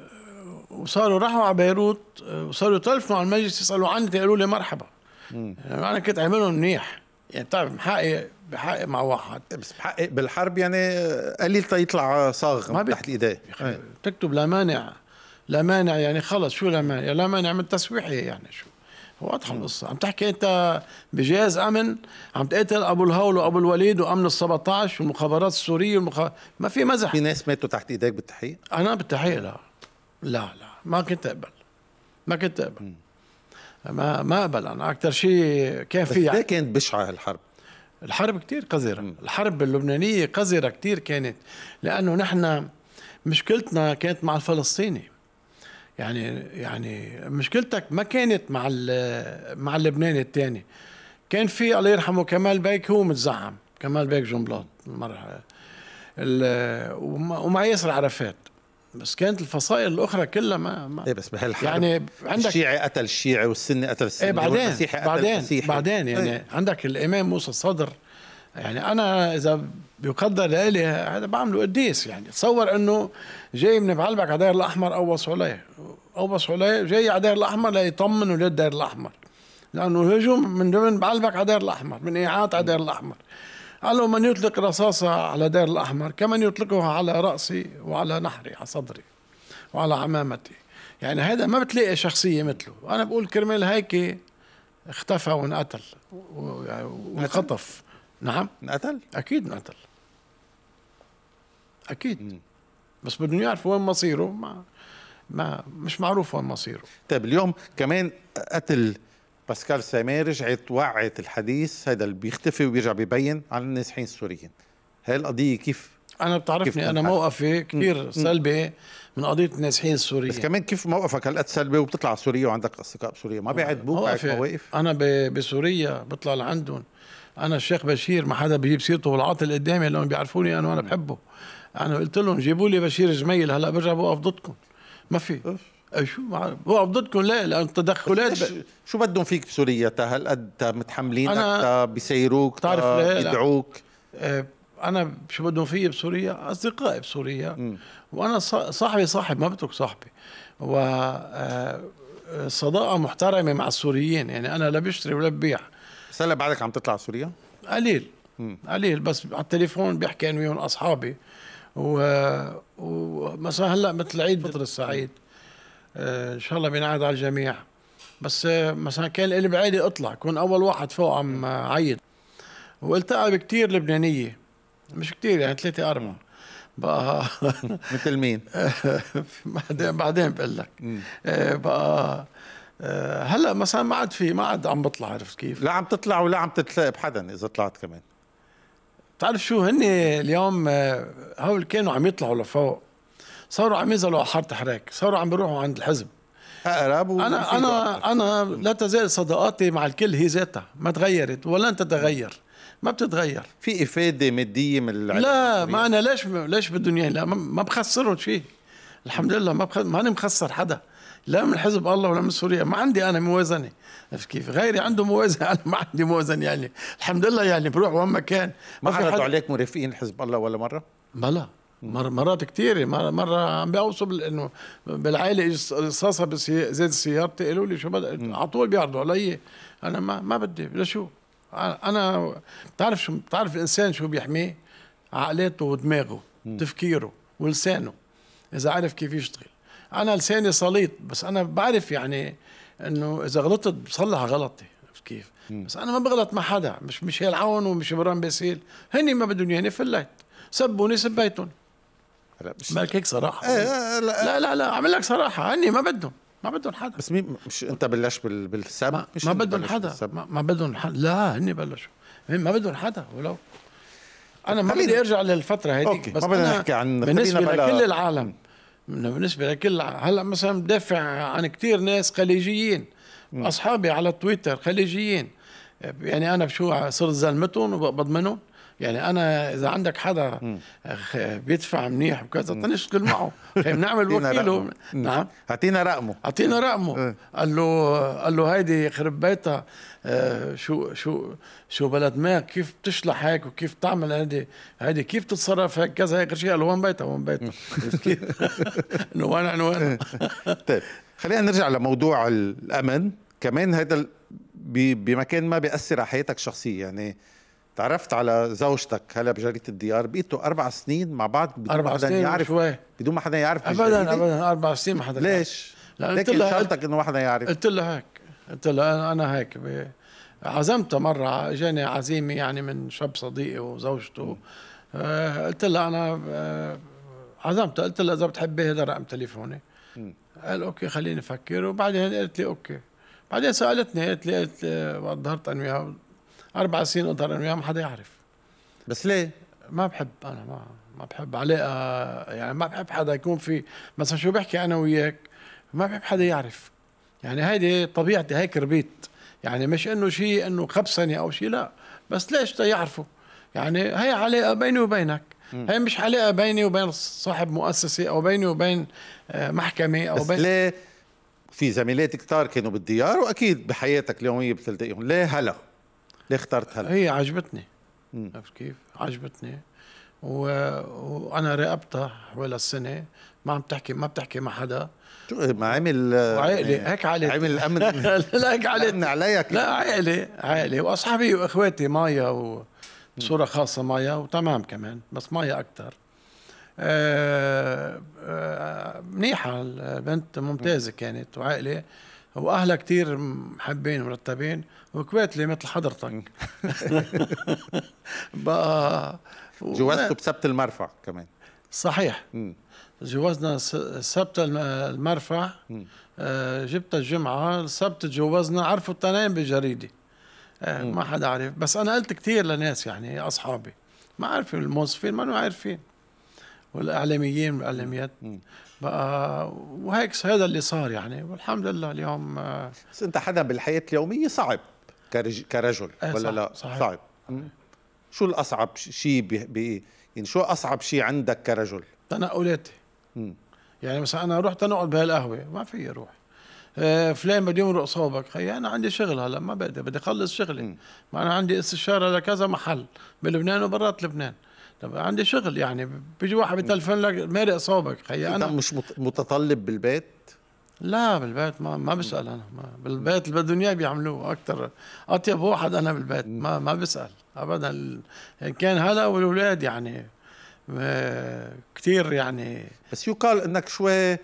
وصاروا راحوا على بيروت آه، وصاروا يتلفنوا على المجلس يسالوا عني تقولوا لي مرحبا يعني انا كنت عاملهم منيح يعني بتعرف محقق بحقق مع واحد بس بحقق بالحرب يعني قليل تا يطلع صاغ ما تحت ايديه إيه. تكتب لا مانع لا مانع يعني خلص شو لا مانع لا مانع من التسويح يعني شو واضحه القصه عم تحكي انت بجهاز امن عم تقتل ابو الهول وابو الوليد وامن ال17 والمخابرات السوريه والمخ... ما في مزح في ناس ماتوا تحت ايديك بالتحقيق انا بالتحقيق لا لا لا ما كنت اقبل ما كنت اقبل ما ما اقبل انا اكثر شيء كان في يعني كانت بشعه هالحرب الحرب كتير قذرة الحرب اللبنانية قذرة كتير كانت لأنه نحن مشكلتنا كانت مع الفلسطيني يعني يعني مشكلتك ما كانت مع مع اللبناني الثاني كان في الله يرحمه كمال بيك هو متزعم كمال بيك جنبلاط مرة ومع ياسر عرفات بس كانت الفصائل الاخرى كلها ما, ما ايه بس بهالحرب يعني عندك الشيعي قتل الشيعي والسني قتل السني ايه بعدين والمسيحي قتل بعدين المسيحي بعدين يعني ايه عندك الامام موسى الصدر يعني انا اذا بيقدر لي هذا بعمله قديس يعني تصور انه جاي من بعلبك على دير الاحمر اوص عليه اوص عليه جاي على دير الاحمر ليطمن اولاد دير الاحمر لانه هجوم من ضمن بعلبك على دير الاحمر من ايعات على دير الاحمر قال له من يطلق رصاصة على دار الأحمر كمن يطلقها على رأسي وعلى نحري على صدري وعلى عمامتي يعني هذا ما بتلاقي شخصية مثله أنا بقول كرمال هيك اختفى وانقتل وانخطف نعم انقتل؟ أكيد انقتل أكيد بس بدهم يعرفوا وين مصيره ما ما مش معروف وين مصيره طيب اليوم كمان قتل باسكال سامي رجعت وقعت الحديث هذا اللي بيختفي وبيرجع بيبين عن النازحين السوريين هاي القضيه كيف انا بتعرفني كيف انا موقفي كثير سلبي من قضيه النازحين السوريين بس كمان كيف موقفك هالقد سلبي وبتطلع على سوريا وعندك اصدقاء بسوريا ما بيعد على مواقف انا بسوريا بطلع لعندهم انا الشيخ بشير ما حدا بيجيب سيرته والعاطل قدامي لانه بيعرفوني انا وانا بحبه انا قلت لهم جيبوا لي بشير جميل هلا برجع بوقف ضدكم ما في شو ضدكم ليه لان تدخلات ب... شو بدهم فيك بسوريا هل تا متحملينك أنا... بيسيروك تعرف يدعوك آه، انا شو بدهم في بسوريا اصدقائي بسوريا م. وانا صاحبي صاحب ما بترك صاحبي و آه، صداقه محترمه مع السوريين يعني انا لا بشتري ولا ببيع هلا بعدك عم تطلع سوريا قليل م. قليل بس على التليفون بيحكي انا وياهم اصحابي ومثلا هلا مثل عيد فطر السعيد آه، ان شاء الله بينعاد على الجميع بس آه، مثلا كان لي بعيلي اطلع كون اول واحد فوق عم عيط والتقى بكثير لبنانيه مش كثير يعني ثلاثه اربعه بقى *laughs* مثل مين؟ *laughs* بعدين بعدين بقول لك آه، بقى هلا مثلا ما عاد في ما عاد عم بطلع عرفت كيف؟ لا عم تطلع ولا عم تتلاقى بحدا اذا طلعت كمان بتعرف شو هن اليوم هول كانوا عم يطلعوا لفوق صاروا عم ينزلوا على حاره حراك صاروا عم بيروحوا عند الحزب اقرب انا انا انا لا تزال صداقاتي مع الكل هي ذاتها ما تغيرت ولن تتغير ما بتتغير في افاده ماديه من لا ما انا ليش ليش بدهم لا ما بخسرهم شيء الحمد لله ما بخ... ماني مخسر حدا لا من حزب الله ولا من سوريا ما عندي انا موازنه عرفت كيف غيري عنده موازنه *laughs* انا ما عندي موازنه يعني الحمد لله يعني بروح وين ما كان ما عرضوا حد... عليك مرافقين حزب الله ولا مره؟ بلا مرات كثيره مره عم بيوصوا انه بالعائله رصاصه زاد سيارتي قالوا لي شو بدك على طول بيعرضوا علي انا ما ما بدي لشو انا بتعرف شو بتعرف الانسان شو بيحميه عقليته ودماغه تفكيره ولسانه اذا عرف كيف يشتغل انا لساني سليط بس انا بعرف يعني انه اذا غلطت بصلح غلطي كيف بس انا ما بغلط مع حدا مش ميشيل عون ومش برام باسيل هني ما بدهم ياني فليت سبوني سبيتهم لا مش مالك صراحه آه لا, لا لا لا اعمل لك صراحه عني ما بدهم ما بدهم حدا بس مين مش انت بلش بال... بالسب ما, ما بدهم حدا ما, ما بدهم حدا لا هن بلشوا ما بدهم حدا ولو انا ما بدي ارجع للفتره هذيك بس ما بدنا نحكي عن بالنسبه بلا... لكل العالم بالنسبه لكل هلا مثلا بدافع عن كثير ناس خليجيين م. اصحابي على تويتر خليجيين يعني انا بشو صرت زلمتهم وبضمنهم يعني انا اذا عندك حدا بيدفع منيح وكذا تنشتغل معه طيب نعمل وكيله نعم اعطينا رقمه اعطينا رقمه إيه. قال له قال له هيدي يخرب بيتها آه، شو شو شو بلد ما كيف بتشلح هيك وكيف بتعمل هيدي هيدي كيف بتتصرف هيك كذا هيك شيء قال وين بيتها وين بيتها *laughs* انه وين عن وين إيه. طيب خلينا نرجع لموضوع الامن كمان هذا بمكان ما بيأثر على حياتك الشخصية يعني تعرفت على زوجتك هلا بجريده الديار بقيتوا اربع سنين مع بعض بدون أربع حدا سنين يعرف شوي. بدون ما حدا يعرف ابدا ابدا اربع سنين ما حدا ليش؟ ليش شرطك انه ما حدا يعرف قلت لها هيك قلت لها انا هيك عزمتها مره اجاني عزيمه يعني من شاب صديقي وزوجته آه، قلت لها انا آه، عزمته عزمتها قلت لها اذا بتحبي هذا رقم تليفوني قال اوكي خليني افكر وبعدين قالت لي اوكي بعدين سالتني قالت لي قالت لي وظهرت انا وياها اربع سنين قدر انا ما حدا يعرف بس ليه؟ ما بحب انا ما ما بحب علاقه آه، يعني ما بحب حدا يكون في مثلا شو بحكي انا وياك ما بحب حدا يعرف يعني هيدي طبيعتي هيك ربيت يعني مش انه شيء انه خبصني او شيء لا بس ليش يعرفوا يعني هي علاقه بيني وبينك هي مش علاقه بيني وبين صاحب مؤسسه او بيني وبين آه، محكمه او بس بين ليه في زميلات كتار كانوا بالديار واكيد بحياتك اليوميه بتلتقيهم ليه هلا ليه اخترت هلا؟ هي عجبتني عرفت كيف؟ عجبتني و... وانا راقبتها حوالي السنه ما عم تحكي ما بتحكي مع حدا شو إيه، ما عمل عائلة إيه، هيك عائلة عمل الامن *laughs* لا هيك عائلة عليك لا عائلة عائلة واصحابي واخواتي مايا وصورة خاصة مايا وتمام كمان بس مايا اكثر آه، آه، منيحة البنت ممتازة كانت وعائلة واهلها كثير محبين مرتبين وكويتلي مثل حضرتك *laughs* بقى جوازته بسبت المرفع كمان صحيح م. جوازنا السبت المرفع آه جبت الجمعة السبت تجوزنا عرفوا التنين بالجريدة آه، ما حدا عرف بس أنا قلت كثير لناس يعني أصحابي ما عارفين الموظفين ما عارفين والإعلاميين والإعلاميات بقى وهيك هذا اللي صار يعني والحمد لله اليوم آه، بس انت حدا بالحياه اليوميه صعب كرجل ايه ولا صعب. لا صعب, صعب. شو الاصعب شيء ب... يعني شو اصعب شيء عندك كرجل تنقلاتي يعني مثلا انا رحت تنقل بهالقهوه ما في اروح آه، فلان بده يمرق صوبك خيي انا عندي شغل هلا ما بدي بدي اخلص شغلي ما انا عندي استشاره لكذا محل بلبنان وبرات لبنان طب عندي شغل يعني بيجي واحد بيتلفن لك مارق صوبك خيي انا مش متطلب بالبيت؟ لا بالبيت ما ما بسال انا ما بالبيت اللي بدهم اياه بيعملوه اكثر اطيب واحد انا بالبيت ما ما بسال ابدا كان هلا والاولاد يعني آه، كثير يعني بس يقال انك شوي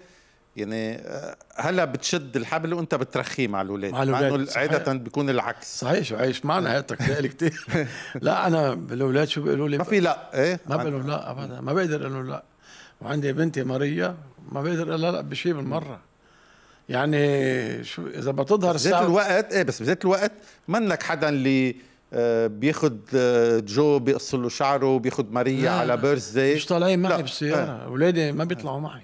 يعني آه، هلا بتشد الحبل وانت بترخيه مع الاولاد مع الاولاد عاده بيكون العكس صحيح عايش معنا حياتك بقالي كثير *laughs* لا انا بالاولاد شو بيقولوا لي ما في لا ايه ما بقول لا ابدا ما بقدر اقول لا وعندي بنتي ماريا ما بقدر اقول لا بشيء بالمره يعني شو اذا بتظهر بذات الوقت ايه بس بذات الوقت منك حدا اللي آه، بياخذ آه، جو بيقص له شعره بياخذ ماريا على بيرث مش طالعين معي بالسياره اولادي ما بيطلعوا معي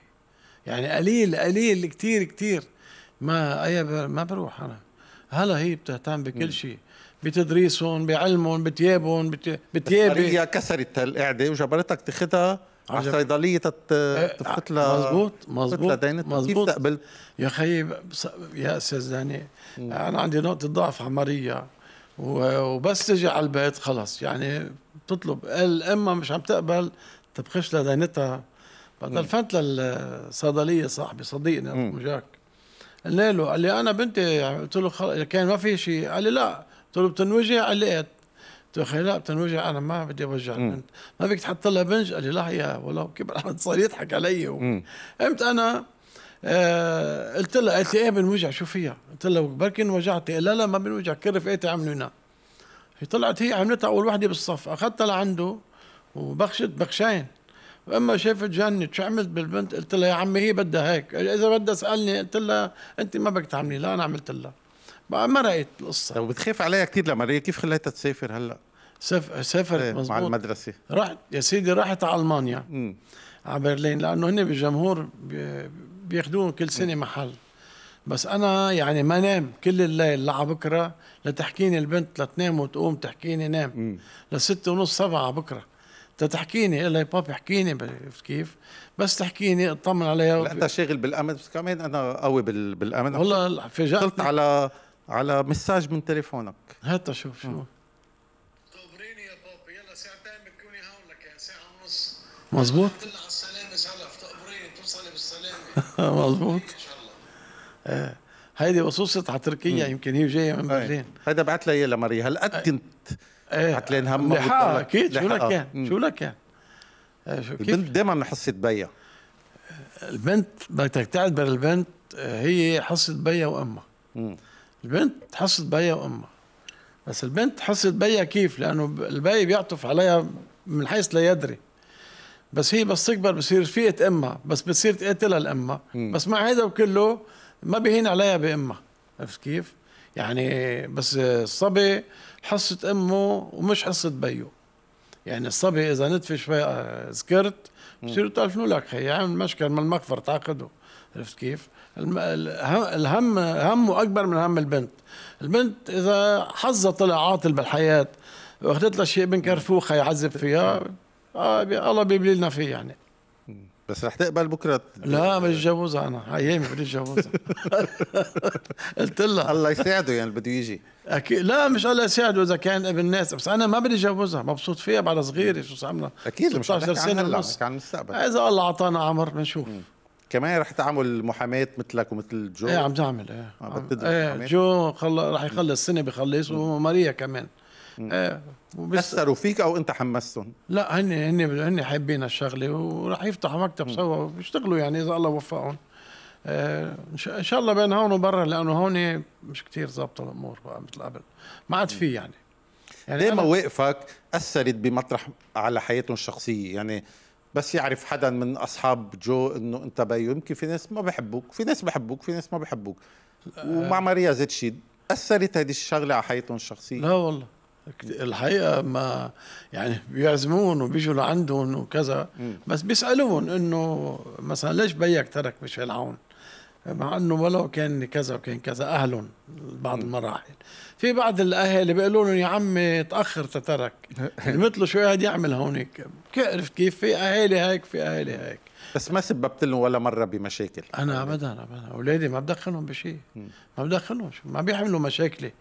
يعني قليل قليل كتير كتير ما أي ما بروح أنا هلا هي بتهتم بكل شيء بتدريسهم بعلمهم بتيابهم بتيابي هي كسرت هالقعده وجبرتك تاخذها على صيدليه إيه، تفوت آه، لها مزبوط مزبوط مزبوط كيف تقبل يا خيي يا استاذ داني انا عندي نقطه ضعف عمريه وبس تجي على البيت خلص يعني بتطلب الامها مش عم تقبل تبخش لدينتها تلفنت للصيدليه صاحبي صديقنا جاك قلنا له قال لي انا بنتي قلت له خل... كان ما في شيء قال لي لا قلت له بتنوجع قال لي ايه قلت له لا بتنوجع انا ما بدي اوجع البنت ما فيك تحط لها بنج قال لي لا يا ولو كبر صار يضحك علي قمت انا آه قلت لها قالت لي ايه بنوجع شو فيها؟ قلت لها بركي انوجعتي لا لا ما بنوجع كرف ايه تعملوا هنا هي طلعت هي عملتها اول وحده بالصف اخذتها لعنده وبخشت بخشين اما شافت جاني شو عملت بالبنت قلت لها يا عمي هي بدها هيك اذا بدها اسالني قلت لها انت ما بدك تعملي لا انا عملت لها بقى مرقت القصه وبتخاف عليها كثير لما كيف خليتها تسافر هلا سافرت سيف... إيه، مزبوط مع المدرسه رحت يا سيدي رحت على المانيا امم. على برلين لانه هن بالجمهور بياخذوهم كل سنه مم. محل بس انا يعني ما نام كل الليل لعا بكره لتحكيني البنت لتنام وتقوم تحكيني نام لستة ونص سبعة بكره تتحكيني الا بابي احكيني كيف بس تحكيني اطمن عليها لا انت شاغل بالامن بس كمان انا قوي بالامن والله فاجأت قلت على على مساج من تليفونك هات شوف شو خبريني يا بابي يلا ساعتين بتكوني هون لك يعني ساعه ونص مزبوط على السلامه سلف تقبريني توصلي بالسلامه مزبوط ان شاء الله ايه *laughs* هيدي قصصت على تركيا يمكن هي جايه من برلين هيدا بعت لي اياه لماريا هل قد كنت ايه هتلاقي همه لحقها اكيد شو لك كان يعني؟ آه. شو لك يعني؟ إيه، كان البنت دايما حصه بيا البنت بدك تعتبر البنت هي حصه بيا وامها البنت حصه بيا وامها بس البنت حصه بيا كيف لانه البي بيعطف عليها من حيث لا يدري بس هي بس تكبر بصير رفيقة امها بس بتصير تقاتلها الامها بس مع هذا وكله ما بيهين عليها بامها عرفت كيف؟ يعني بس الصبي حصة أمه ومش حصة بيه يعني الصبي إذا نتفي شوي آه، سكرت بصيروا شنو لك خي عامل مشكل من المغفر تعقده عرفت كيف؟ الهم همه أكبر من هم البنت البنت إذا حظها طلع عاطل بالحياة واخذت لها شيء من كرفوخة يعذب فيها آه الله بيبلي لنا فيه يعني بس رح تقبل بكره لا مش جوزها انا ايامي بدي اتجوزها قلت لها الله يساعده يعني بده يجي اكيد لا مش الله يساعده اذا كان ابن ناس بس انا ما بدي جوزها مبسوط فيها بعد صغيره شو صار اكيد مش 16 سنه ونص عن المستقبل اذا الله اعطانا عمر بنشوف كمان رح تعمل محاماة مثلك ومثل جو ايه عم تعمل ايه, عم آه، ايه جو خل... رح يخلص سنه بخلص وماريا كمان ايه اثروا فيك او انت حمستهم؟ لا هن هن هن حابين الشغله وراح يفتحوا مكتب سوا ويشتغلوا يعني اذا الله وفقهم آه ان شاء الله بين هون وبرا لانه هون مش كتير ظابطه الامور بقى مثل قبل ما عاد في يعني يعني ليه مواقفك اثرت بمطرح على حياتهم الشخصيه يعني بس يعرف حدا من اصحاب جو انه انت بيو يمكن في ناس ما بحبوك في ناس بحبوك في ناس ما بحبوك ومع ماريا زيتشيد اثرت هذه الشغله على حياتهم الشخصيه لا والله الحقيقه ما يعني بيعزمون وبيجوا لعندهم وكذا بس بيسالون انه مثلا ليش بيك ترك مش عون مع انه ولو كان كذا وكان كذا اهلهم بعض المراحل في بعض الاهل بيقولوا لهم يا عمي تاخر تترك *laughs* مثله شو قاعد يعمل هونيك عرفت كيف في اهالي هيك في اهالي هيك بس ما سببت لهم ولا مره بمشاكل انا ابدا ابدا اولادي ما بدخلهم بشيء ما بدخلهم ما بيحملوا مشاكلي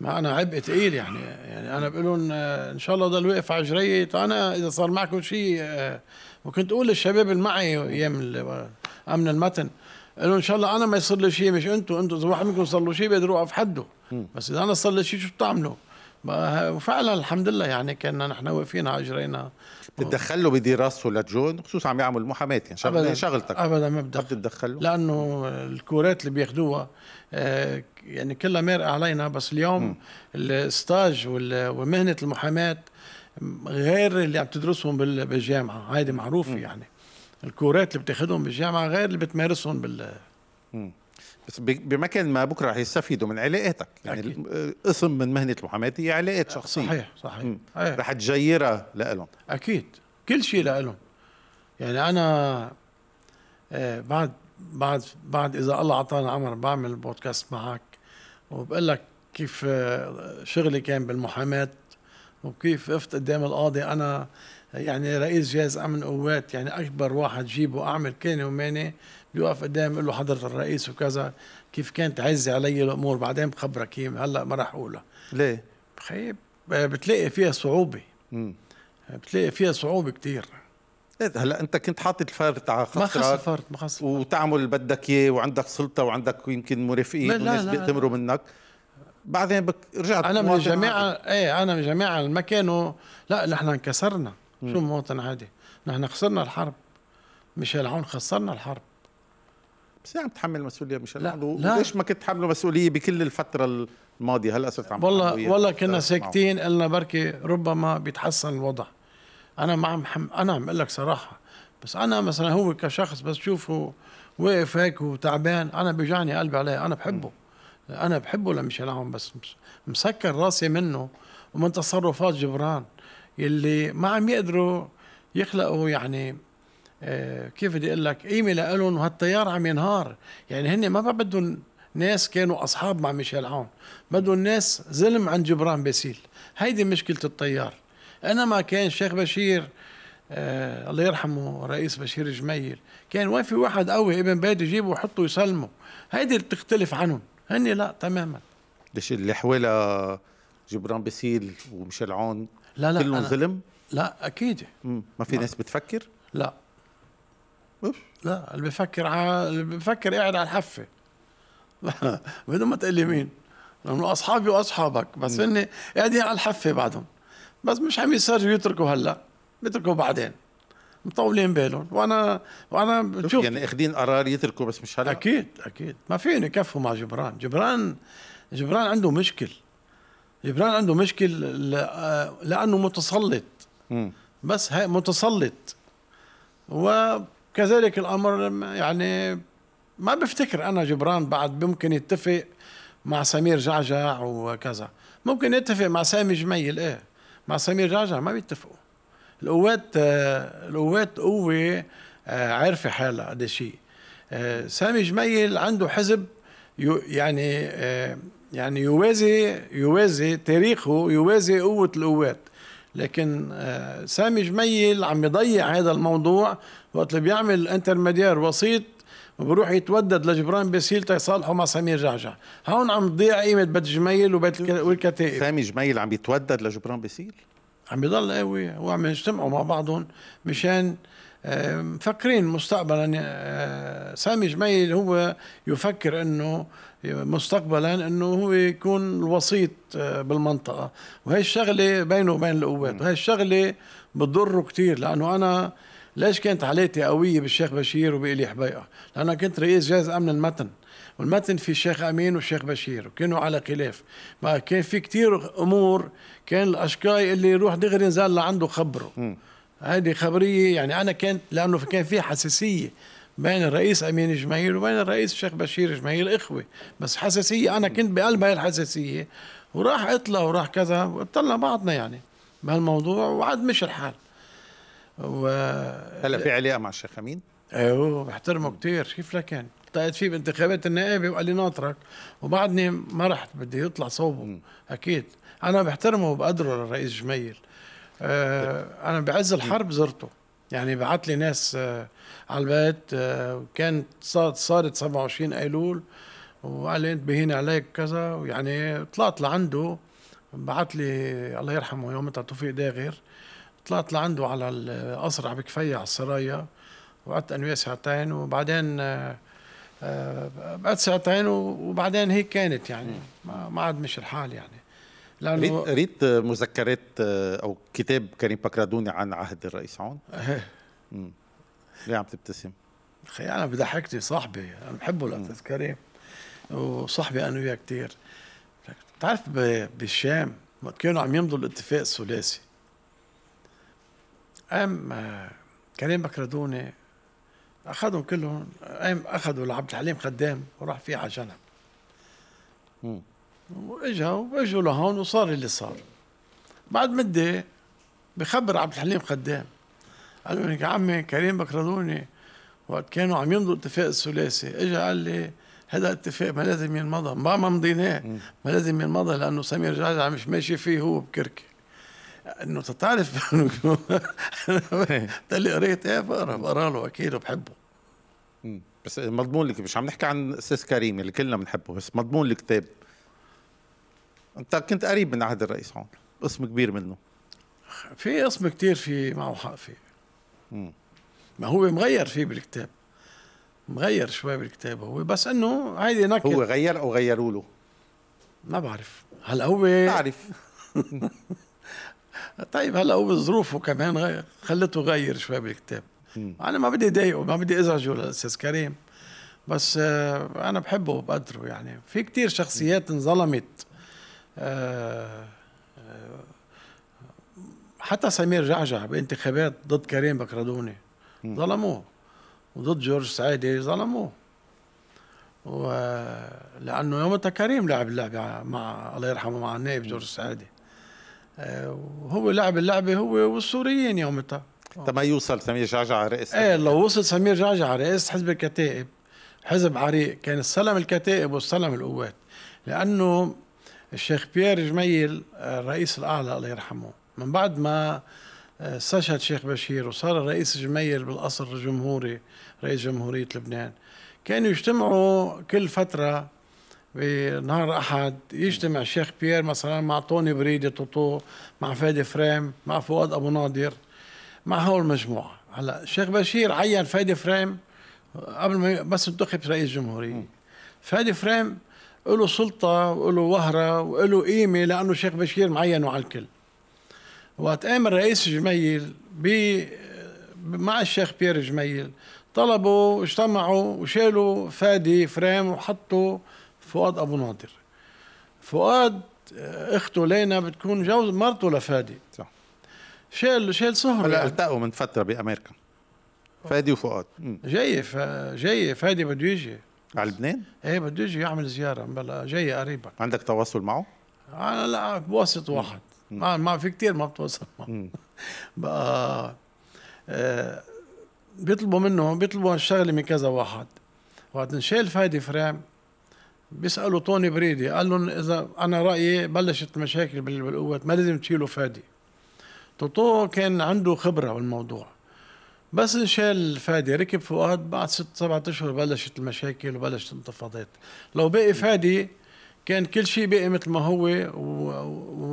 ما انا عبء ثقيل يعني يعني انا بقول لهم آه، ان شاء الله ضل واقف على جري انا اذا صار معكم شيء وكنت آه، اقول للشباب اللي معي ايام آه، امن المتن قالوا ان شاء الله انا ما يصير لي شيء مش انتم انتم اذا واحد منكم صار له شيء بقدر اوقف حده بس اذا انا صار لي شيء شو بتعملوا؟ وفعلا الحمد لله يعني كنا نحن واقفين على اجرينا له بدراسته لجون خصوصا عم يعمل محاماه يعني شغلتك ابدا ما بدك لانه الكورات اللي بياخذوها يعني كلها مرق علينا بس اليوم م. الستاج ومهنة المحاماة غير اللي عم تدرسهم بالجامعة هيدي معروفة م. يعني الكورات اللي بتاخذهم بالجامعة غير اللي بتمارسهم بال بس بمكان ما بكره رح يستفيدوا من علاقاتك يعني أكيد. قسم من مهنه المحاماه هي علاقات شخصيه صحيح صحيح إيه. رح تجيرها لهم اكيد كل شيء لهم يعني انا إيه، بعد بعد بعد اذا الله اعطانا عمر بعمل بودكاست معك وبقول لك كيف شغلي كان بالمحاماه وكيف وقفت قدام القاضي انا يعني رئيس جهاز امن قوات يعني اكبر واحد جيبه اعمل كان وماني بيوقف قدام بقول له حضره الرئيس وكذا كيف كانت عزي علي الامور بعدين بخبرك هي هلا ما راح اقولها ليه؟ بخيب بتلاقي فيها صعوبه امم بتلاقي فيها صعوبه كثير إيه، هلا انت كنت حاطط الفرد على خط ما خص الفرد ما خص وتعمل اللي بدك اياه وعندك سلطه وعندك يمكن مرافقين وناس بيأتمروا منك بعدين بك رجعت انا من الجماعه ايه انا من الجماعه ما كانوا لا نحن انكسرنا شو مواطن عادي نحن خسرنا الحرب ميشيل عون خسرنا الحرب بس ليه عم تحمل مسؤوليه ميشيل لا لا. ليش ما كنت تحمله مسؤوليه بكل الفتره الماضيه هلا صرت عم والله والله كنا ساكتين قلنا بركي ربما بيتحسن الوضع انا ما عم انا عم اقول لك صراحه بس انا مثلا هو كشخص بس شوفه واقف هيك وتعبان انا بيجعني قلبي عليه انا بحبه انا بحبه لميشيل عون بس مسكر راسي منه ومن تصرفات جبران يلي ما عم يقدروا يخلقوا يعني آه كيف بدي اقول لك قيمه لهم وهالتيار عم ينهار يعني هن ما بدهم ناس كانوا اصحاب مع ميشيل عون بدهم ناس زلم عن جبران باسيل هيدي مشكله التيار انما كان الشيخ بشير آه الله يرحمه رئيس بشير جميل كان وين في واحد قوي ابن بيت يجيبه ويحطه يسلمه هيدي بتختلف عنهم هني لا تماما ليش اللي حوالى جبران بسيل وميشيل عون لا لا كلهم ظلم؟ لا اكيد ما في ما. ناس بتفكر؟ لا أوف. لا اللي بفكر ع... اللي بفكر قاعد على الحفه *laughs* بدون ما تقول لي مين لانه اصحابي واصحابك بس هن قاعدين على الحفه بعدهم بس مش عم يصروا يتركوا هلا بيتركوا بعدين مطولين بالهم وانا وانا بشوف يعني اخذين قرار يتركوا بس مش هلا اكيد اكيد ما فيهم يكفوا مع جبران جبران جبران عنده مشكل جبران عنده مشكل آه، لانه متسلط بس هي متسلط وكذلك الامر يعني ما بفتكر انا جبران بعد ممكن يتفق مع سمير جعجع وكذا ممكن يتفق مع سامي جميل ايه مع سمير جعجع ما بيتفقوا القوات القوات قوة آه، عارفة حالها قد شيء آه، سامي جميل عنده حزب يعني آه، يعني يوازي يوازي تاريخه يوازي قوة القوات لكن سامي جميل عم يضيع هذا الموضوع وقت اللي بيعمل انترمديار وسيط وبروح يتودد لجبران باسيل تيصالحه مع سمير جعجع هون عم تضيع قيمه بيت جميل وبيت والكتائب سامي جميل عم يتودد لجبران باسيل عم يضل قوي وعم يجتمعوا مع بعضهم مشان آه، مفكرين مستقبلا آه، سامي جميل هو يفكر انه مستقبلا انه هو يكون الوسيط آه، بالمنطقه وهي الشغله بينه وبين القوات وهي الشغله بتضره كثير لانه انا ليش كانت علاقتي قويه بالشيخ بشير وبإلي حبيقه؟ لأنه كنت رئيس جهاز أمن المتن والمتن في الشيخ أمين والشيخ بشير وكانوا على خلاف ما كان في كتير أمور كان الاشكاي اللي يروح دغري نزل لعنده خبره هذه خبرية يعني أنا كانت لأنه كان في حساسية بين الرئيس امين جميل وبين الرئيس الشيخ بشير جميل اخوه بس حساسيه انا كنت بقلب هاي الحساسيه وراح اطلع وراح كذا وطلع بعضنا يعني بهالموضوع وعاد مش الحال و هلا في علاقه مع الشيخ امين؟ ايوه بحترمه كثير كيف لكن طلعت طيب، فيه بانتخابات النائبه وقال لي ناطرك وبعدني ما رحت بدي يطلع صوبه اكيد انا بحترمه وبقدره للرئيس جميل آه انا بعز الحرب زرته يعني بعت لي ناس آه على البيت آه كانت صارت صارت 27 ايلول وقال لي انت بهين عليك كذا ويعني طلعت لعنده بعت لي الله يرحمه يومتها توفيق داغر طلعت لعنده على القصر على بكفية على السرايا وقعدت أنا ساعتين وبعدين آه، آه، بقت ساعتين وبعدين هيك كانت يعني ما عاد مش الحال يعني لانه قريت مذكرات آه، او كتاب كريم بكرادوني عن عهد الرئيس عون ايه ليه عم تبتسم؟ اخي انا بضحكني صاحبي انا بحبه الاستاذ كريم وصاحبي انا وياه كثير بتعرف بالشام وقت كانوا عم يمضوا الاتفاق الثلاثي قام آه، كريم بكردوني اخذهم كلهم قام اخذوا لعبد الحليم خدام وراح فيه على جنب واجا واجوا لهون وصار اللي صار بعد مده بخبر عبد الحليم خدام قال له لك عمي كريم بكردوني وقت كانوا عم يمضوا اتفاق الثلاثي اجى قال لي هذا اتفاق ما لازم ينمضى ما ما مضيناه ما لازم ينمضى لانه سمير جعجع مش ماشي فيه هو بكركي انه تعرف انه *laughs* لي قريت ايه بقرا بقرا له اكيد وبحبه بس مضمون لك مش عم نحكي عن استاذ كريم اللي كلنا بنحبه بس مضمون الكتاب انت كنت قريب من عهد الرئيس هون قسم كبير منه في اسم كتير في معه حق فيه ما هو مغير فيه بالكتاب مغير شوي بالكتاب هو بس انه هيدي نكت هو غير او غيروا له ما بعرف هلا هو بعرف *laughs* طيب هلا هو ظروفه كمان خلته غير شوي بالكتاب انا ما بدي اضايقه ما بدي ازعجه للاستاذ كريم بس آه، انا بحبه وبقدره يعني في كتير شخصيات انظلمت آه، آه، حتى سمير جعجع بانتخابات ضد كريم بكردوني ظلموه وضد جورج سعيدي ظلموه ولانه يومتها كريم لعب اللعبه مع الله يرحمه مع النائب جورج سعيدي وهو آه، لعب اللعبه هو والسوريين يومتها طيب، ما يوصل سمير جعجع على رئيس ايه لو وصل سمير جعجع على رئيس حزب الكتائب حزب عريق كان السلم الكتائب والسلم القوات لانه الشيخ بيير جميل الرئيس الاعلى الله يرحمه من بعد ما استشهد آه، شيخ بشير وصار الرئيس جميل بالقصر الجمهوري رئيس جمهوريه لبنان كانوا يجتمعوا كل فتره بنهار احد يجتمع الشيخ بيير مثلا مع طوني بريده توتو مع فادي فريم مع فؤاد ابو ناضر مع هول المجموعه هلا الشيخ بشير عين فادي فريم قبل ما بس انتخب رئيس جمهوريه فادي فريم له سلطة وله وهرة وله قيمة لأنه الشيخ بشير معينه على الكل وقت قام الرئيس جميل بي مع الشيخ بيير جميل طلبوا اجتمعوا وشالوا فادي فريم وحطوا فؤاد ابو ناطر فؤاد آه، اخته لينا بتكون جوز مرته لفادي صح شال شال سهره هلا يعني. التقوا من فتره بامريكا فادي وفؤاد جاي ف... جاي فادي بده يجي على لبنان؟ ايه بده يجي يعمل زياره بلا جاي قريبا عندك تواصل معه؟ انا آه، لا بواسط واحد ما آه، ما في كثير ما بتواصل معه *laughs* بقى آه بيطلبوا منه بيطلبوا الشغله من كذا واحد وقت نشال فادي فريم بيسالوا طوني بريدي قال لهم اذا انا رايي بلشت مشاكل بالقوات ما لازم تشيلوا فادي توتو كان عنده خبره بالموضوع بس انشال فادي ركب فؤاد بعد ست سبعة اشهر بلشت المشاكل وبلشت الانتفاضات لو باقي فادي كان كل شيء باقي مثل ما هو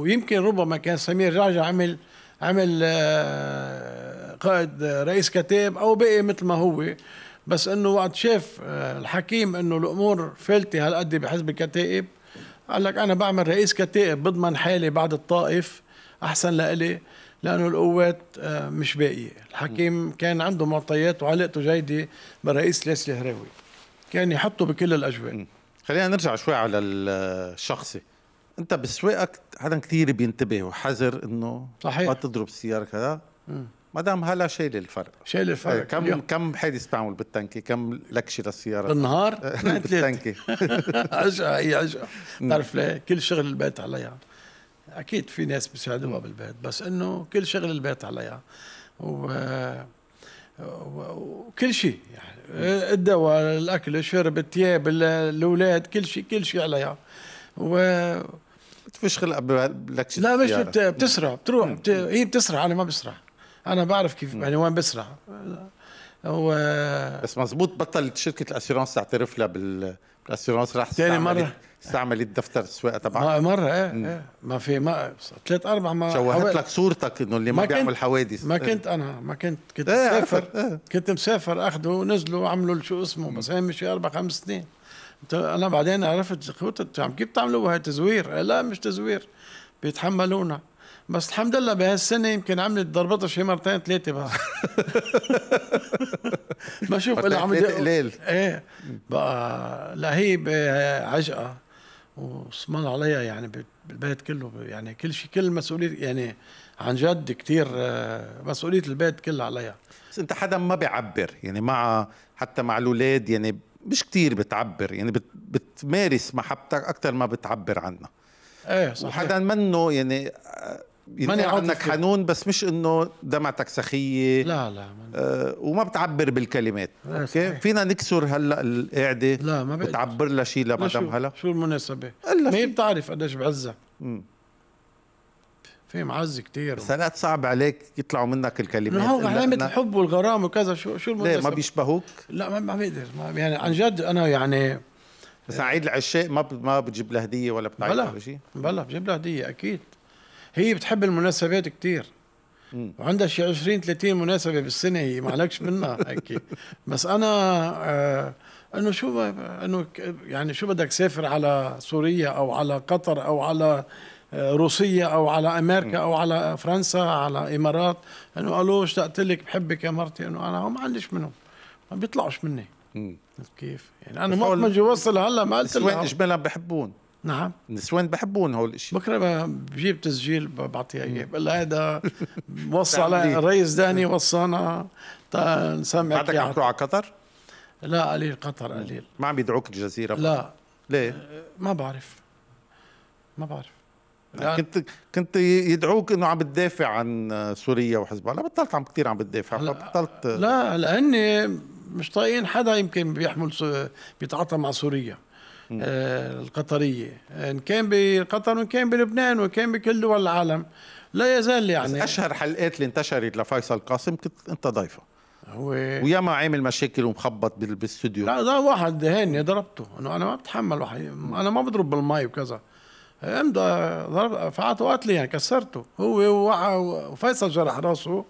ويمكن ربما كان سمير راجع عمل عمل آه، قائد رئيس كتاب او باقي مثل ما هو بس انه وقت شاف آه، الحكيم انه الامور فلتي هالقد بحزب الكتائب قال لك انا بعمل رئيس كتائب بضمن حالي بعد الطائف احسن لإلي لانه القوات آه، مش باقيه، الحكيم كان عنده معطيات وعلاقته جيده بالرئيس ليس الهراوي كان يحطه بكل الاجواء خلينا نرجع شوي على الشخصي انت بسواقك حدا كثير بينتبه وحذر انه صحيح ما تضرب سيارة كذا ما دام هلا شايل الفرق شايل إيه، الفرق آه كم كم حادث بتعمل بالتنكي كم لكشه للسياره بالنهار *laughs* بالتنكي *laughs* عجقه هي عجقه بتعرف ليه كل شغل البيت عليها اكيد في ناس بيساعدوها بالبيت بس انه كل شغل البيت عليها و وكل شيء يعني الدواء الاكل الشرب الثياب الاولاد كل شيء كل شيء عليها و بتفشخل لك لا مش بتسرع بتروح هي بتسرع انا ما بسرع انا بعرف كيف يعني وين بسرع هو بس مزبوط بطلت شركه الاسيرانس تعترف لها بال الاسيرانس راح تاني مرة استعملت دفتر السواقه تبعك مرة ايه, ايه ما في ما ثلاث اربع ما شوهت لك صورتك انه اللي ما, ما بيعمل حوادث ما إيه. كنت انا ما كنت كنت ايه مسافر ايه. كنت مسافر اخذوا ونزلوا عملوا شو اسمه بس هي مش اربع خمس سنين انا بعدين عرفت عم كيف بتعملوها تزوير إيه، لا مش تزوير بيتحملونا بس الحمد لله بهالسنه يمكن عملت ضربتها شي مرتين ثلاثه بس *laughs* شوف الا عم ايه بقى لهيب عجقه الله عليها يعني بالبيت كله يعني كل شيء كل مسؤوليه يعني عن جد كثير آه، مسؤوليه البيت كله عليها بس انت حدا ما بيعبر يعني مع حتى مع الاولاد يعني مش كتير بتعبر يعني بت بتمارس محبتك اكثر ما بتعبر عنها ايه صحيح وحدا منه يعني آه، يعني ماني انك حنون بس مش انه دمعتك سخيه لا لا آه وما بتعبر بالكلمات آه، اوكي صحيح. فينا نكسر هلا القعده لا ما بقدر بتعبر لها شيء لمدام هلا شو المناسبه؟ ما هي بتعرف قديش بعزها في معز كتير بس هلا صعب عليك يطلعوا منك الكلمات هو علامة الحب والغرام وكذا شو شو المناسبة ليه ما بيشبهوك؟ لا ما, ما بقدر ما يعني عن جد انا يعني بس عيد العشاء ما ما بتجيب له هديه ولا بتعيط ولا شيء؟ بلا بجيب له هديه اكيد هي بتحب المناسبات كتير وعندها شي 20 30 مناسبه بالسنه هي ما عليكش منها هيك بس انا آه انه شو انه يعني شو بدك تسافر على سوريا او على قطر او على آه، روسيا او على امريكا او على فرنسا على امارات انه الو اشتقت لك بحبك يا مرتي انه انا ما عنديش منهم ما بيطلعوش مني كيف يعني انا ما جوصل هلا ما قلت لهم بحبون نعم النسوان بحبون هول الشيء بكره بجيب تسجيل بعطيها اياه بقول هذا وصى على رئيس داني وصانا تا نسمع بعدك على قطر؟ لا قليل قطر قليل ما عم يدعوك الجزيره لا ليه؟ آه، ما بعرف ما بعرف يعني كنت كنت يدعوك انه عم بتدافع عن سوريا وحزب الله بطلت عم كثير عم بتدافع بطلت لا لاني هن مش طايقين حدا يمكن بيحمل بيتعاطى مع سوريا آه، القطرية إن كان بقطر وإن كان بلبنان وإن كان بكل دول العالم لا يزال يعني أشهر حلقات اللي انتشرت لفيصل قاسم كنت أنت ضيفه هو وياما عامل مشاكل ومخبط بالاستوديو لا ده واحد هاني ضربته انه انا ما بتحمل وحي. انا ما بضرب بالمي وكذا امضى ضرب وقت قتل يعني كسرته هو ووقع وفيصل جرح راسه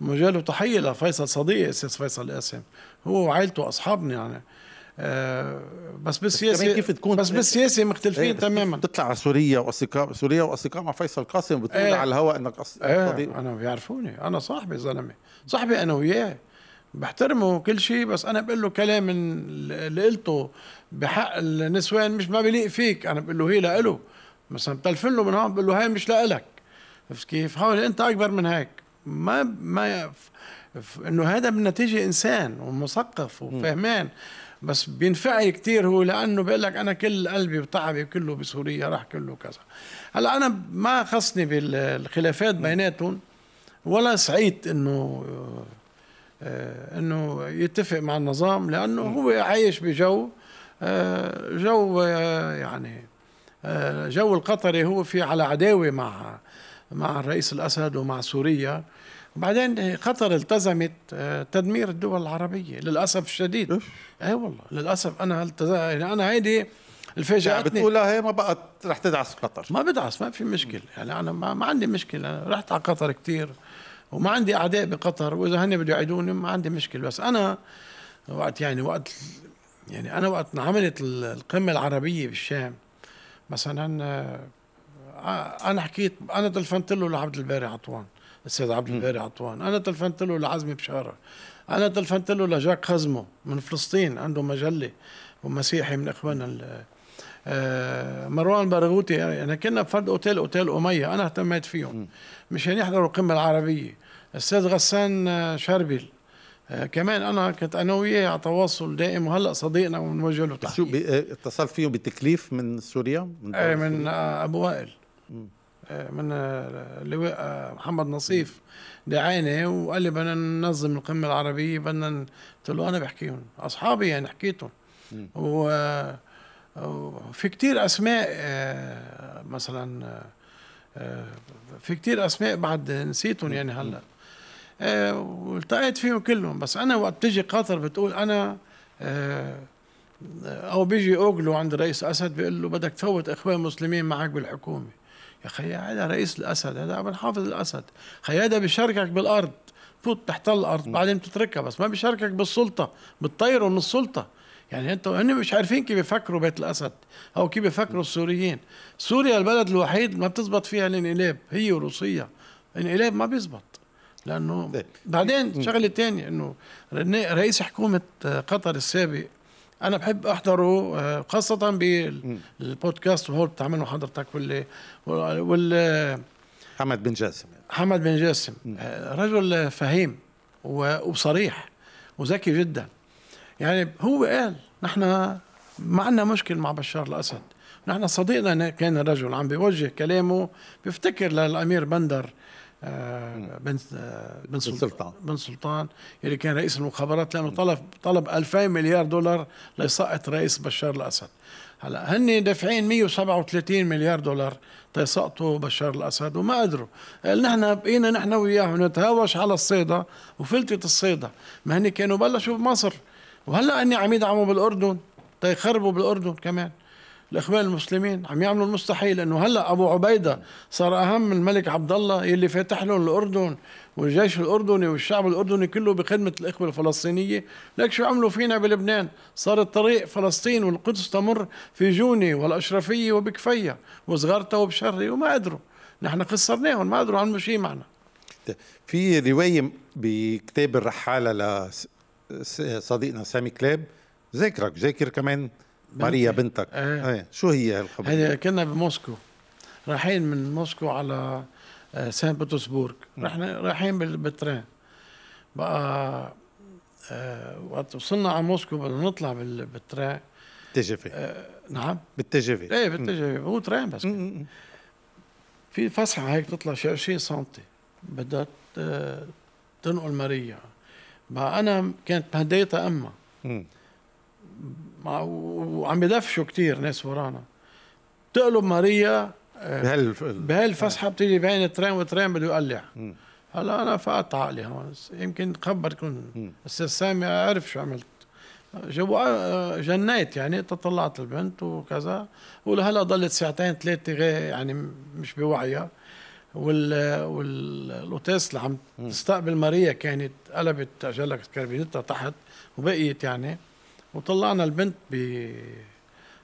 مجاله تحيه لفيصل صديقي استاذ فيصل قاسم هو وعائلته اصحابنا يعني آه، بس بالسياسه كيف تكون بس بالسياسه مختلفين ايه تماما تطلع على سوريا واصدقاء سوريا واصدقاء مع فيصل قاسم بتقول ايه على الهواء انك اصدقاء ايه انا بيعرفوني انا صاحبي زلمه صاحبي انا وياه بحترمه وكل شيء بس انا بقول له كلام اللي قلته بحق النسوان مش ما بليق فيك انا بقول له هي لإله مثلا بتلفن له من هون بقول له هاي مش لإلك عرفت كيف؟ حاول انت اكبر من هيك ما ما انه هذا بالنتيجه انسان ومثقف وفهمان بس بينفعي كثير هو لانه بيقول لك انا كل قلبي وتعبي كله بسوريا راح كله كذا هلا انا ما خصني بالخلافات بيناتهم ولا سعيت انه آه، انه يتفق مع النظام لانه هو عايش بجو آه، جو آه، يعني جو القطري هو في على عداوه مع مع الرئيس الاسد ومع سوريا بعدين قطر التزمت آه، تدمير الدول العربيه للاسف الشديد اي والله للاسف انا التز... يعني انا هيدي يعني بتقولها هي ما بقت رح تدعس قطر ما بدعس ما في مشكله يعني انا ما, ما عندي مشكله رحت على قطر كثير وما عندي اعداء بقطر واذا هن بده يعيدوني ما عندي مشكله بس انا وقت يعني وقت يعني انا وقت عملت القمه العربيه بالشام مثلا آه، آه، انا حكيت انا تلفنت له لعبد الباري عطوان الاستاذ عبد الباري عطوان انا تلفنت له لعزمي بشاره انا تلفنت له لجاك خزمو من فلسطين عنده مجله ومسيحي من اخواننا آه، مروان برغوتي يعني كنا بفرد اوتيل اوتيل اميه انا اهتميت فيهم مشان يحضروا القمه العربيه الاستاذ غسان آه، شربل آه، كمان انا كنت انا وياه على تواصل دائم وهلا صديقنا وبنوجه له تحيه شو اتصلت فيه بتكليف من سوريا؟ من, إيه، من ابو وائل من آه، اللواء آه، محمد نصيف دعاني وقال لي بدنا ننظم القمه العربيه بدنا قلت له انا بحكيهم اصحابي يعني حكيتهم و في كتير اسماء آه، مثلا في كتير اسماء بعد نسيتهم يعني هلا والتقيت فيهم كلهم بس انا وقت بتجي قطر بتقول انا او بيجي اوغلو عند الرئيس اسد بيقول له بدك تفوت اخوان مسلمين معك بالحكومه يا خي هذا رئيس الاسد هذا عم حافظ الاسد خي هذا بيشاركك بالارض فوت تحتل الارض بعدين بتتركها بس ما بيشاركك بالسلطه بتطيره من السلطه يعني انتوا هن مش عارفين كيف بيفكروا بيت الاسد او كيف بيفكروا السوريين سوريا البلد الوحيد ما بتزبط فيها الانقلاب هي وروسيا الانقلاب ما بيزبط لانه طيب. بعدين شغله ثانيه انه رئيس حكومه قطر السابق انا بحب احضره آه، خاصه بالبودكاست هول بتعمله حضرتك واللي وال حمد بن جاسم حمد بن جاسم آه، رجل فهيم وصريح وذكي جدا يعني هو قال نحن ما عندنا مشكل مع بشار الاسد نحن صديقنا كان الرجل عم بيوجه كلامه بيفتكر للامير بندر آه، آه، بن بن سلطان بن سلطان اللي يعني كان رئيس المخابرات لانه طلب طلب 2000 مليار دولار ليسقط رئيس بشار الاسد هلا هن دافعين 137 مليار دولار تيسقطوا بشار الاسد وما قدروا نحن بقينا نحن وياه نتهاوش على الصيدا وفلتت الصيدا ما هن كانوا بلشوا بمصر وهلا هن عم يدعموا بالاردن تيخربوا بالاردن كمان الاخوان المسلمين عم يعملوا المستحيل انه هلا ابو عبيده صار اهم من الملك عبد الله يلي فاتح لهم الاردن والجيش الاردني والشعب الاردني كله بخدمه الاخوه الفلسطينيه، لك شو عملوا فينا بلبنان؟ صار الطريق فلسطين والقدس تمر في جوني والاشرفيه وبكفيه وصغرته وبشري وما قدروا، نحن خسرناهم ما قدروا عملوا شيء معنا. في روايه بكتاب الرحاله لصديقنا سامي كلاب ذاكرك ذاكر كمان ماريا بنتك آه. آه. شو هي هالخبر هذه كنا بموسكو رايحين من موسكو على آه، سان بطرسبورغ رحنا رايحين بالترين بقى آه وقت وصلنا على موسكو بدنا نطلع بالترين بالتجفي آه نعم بالتجفي ايه بالتجفي هو ترين بس في فسحه هيك بتطلع شي 20 سم بدها تنقل ماريا بقى انا كانت مهديتها امها وعم يدفشوا كتير ناس ورانا بتقلب ماريا آه، بهال بهالفسحه بتيجي بين ترين وترين بده يقلع هلا انا فقدت عقلي هون يمكن خبركم استاذ سامي عرف شو عملت آه، جنيت يعني تطلعت البنت وكذا ولهلا ضلت ساعتين ثلاثه يعني مش بوعيها وال والاوتيس اللي عم تستقبل ماريا كانت قلبت اجلك كربينتها تحت وبقيت يعني وطلعنا البنت ب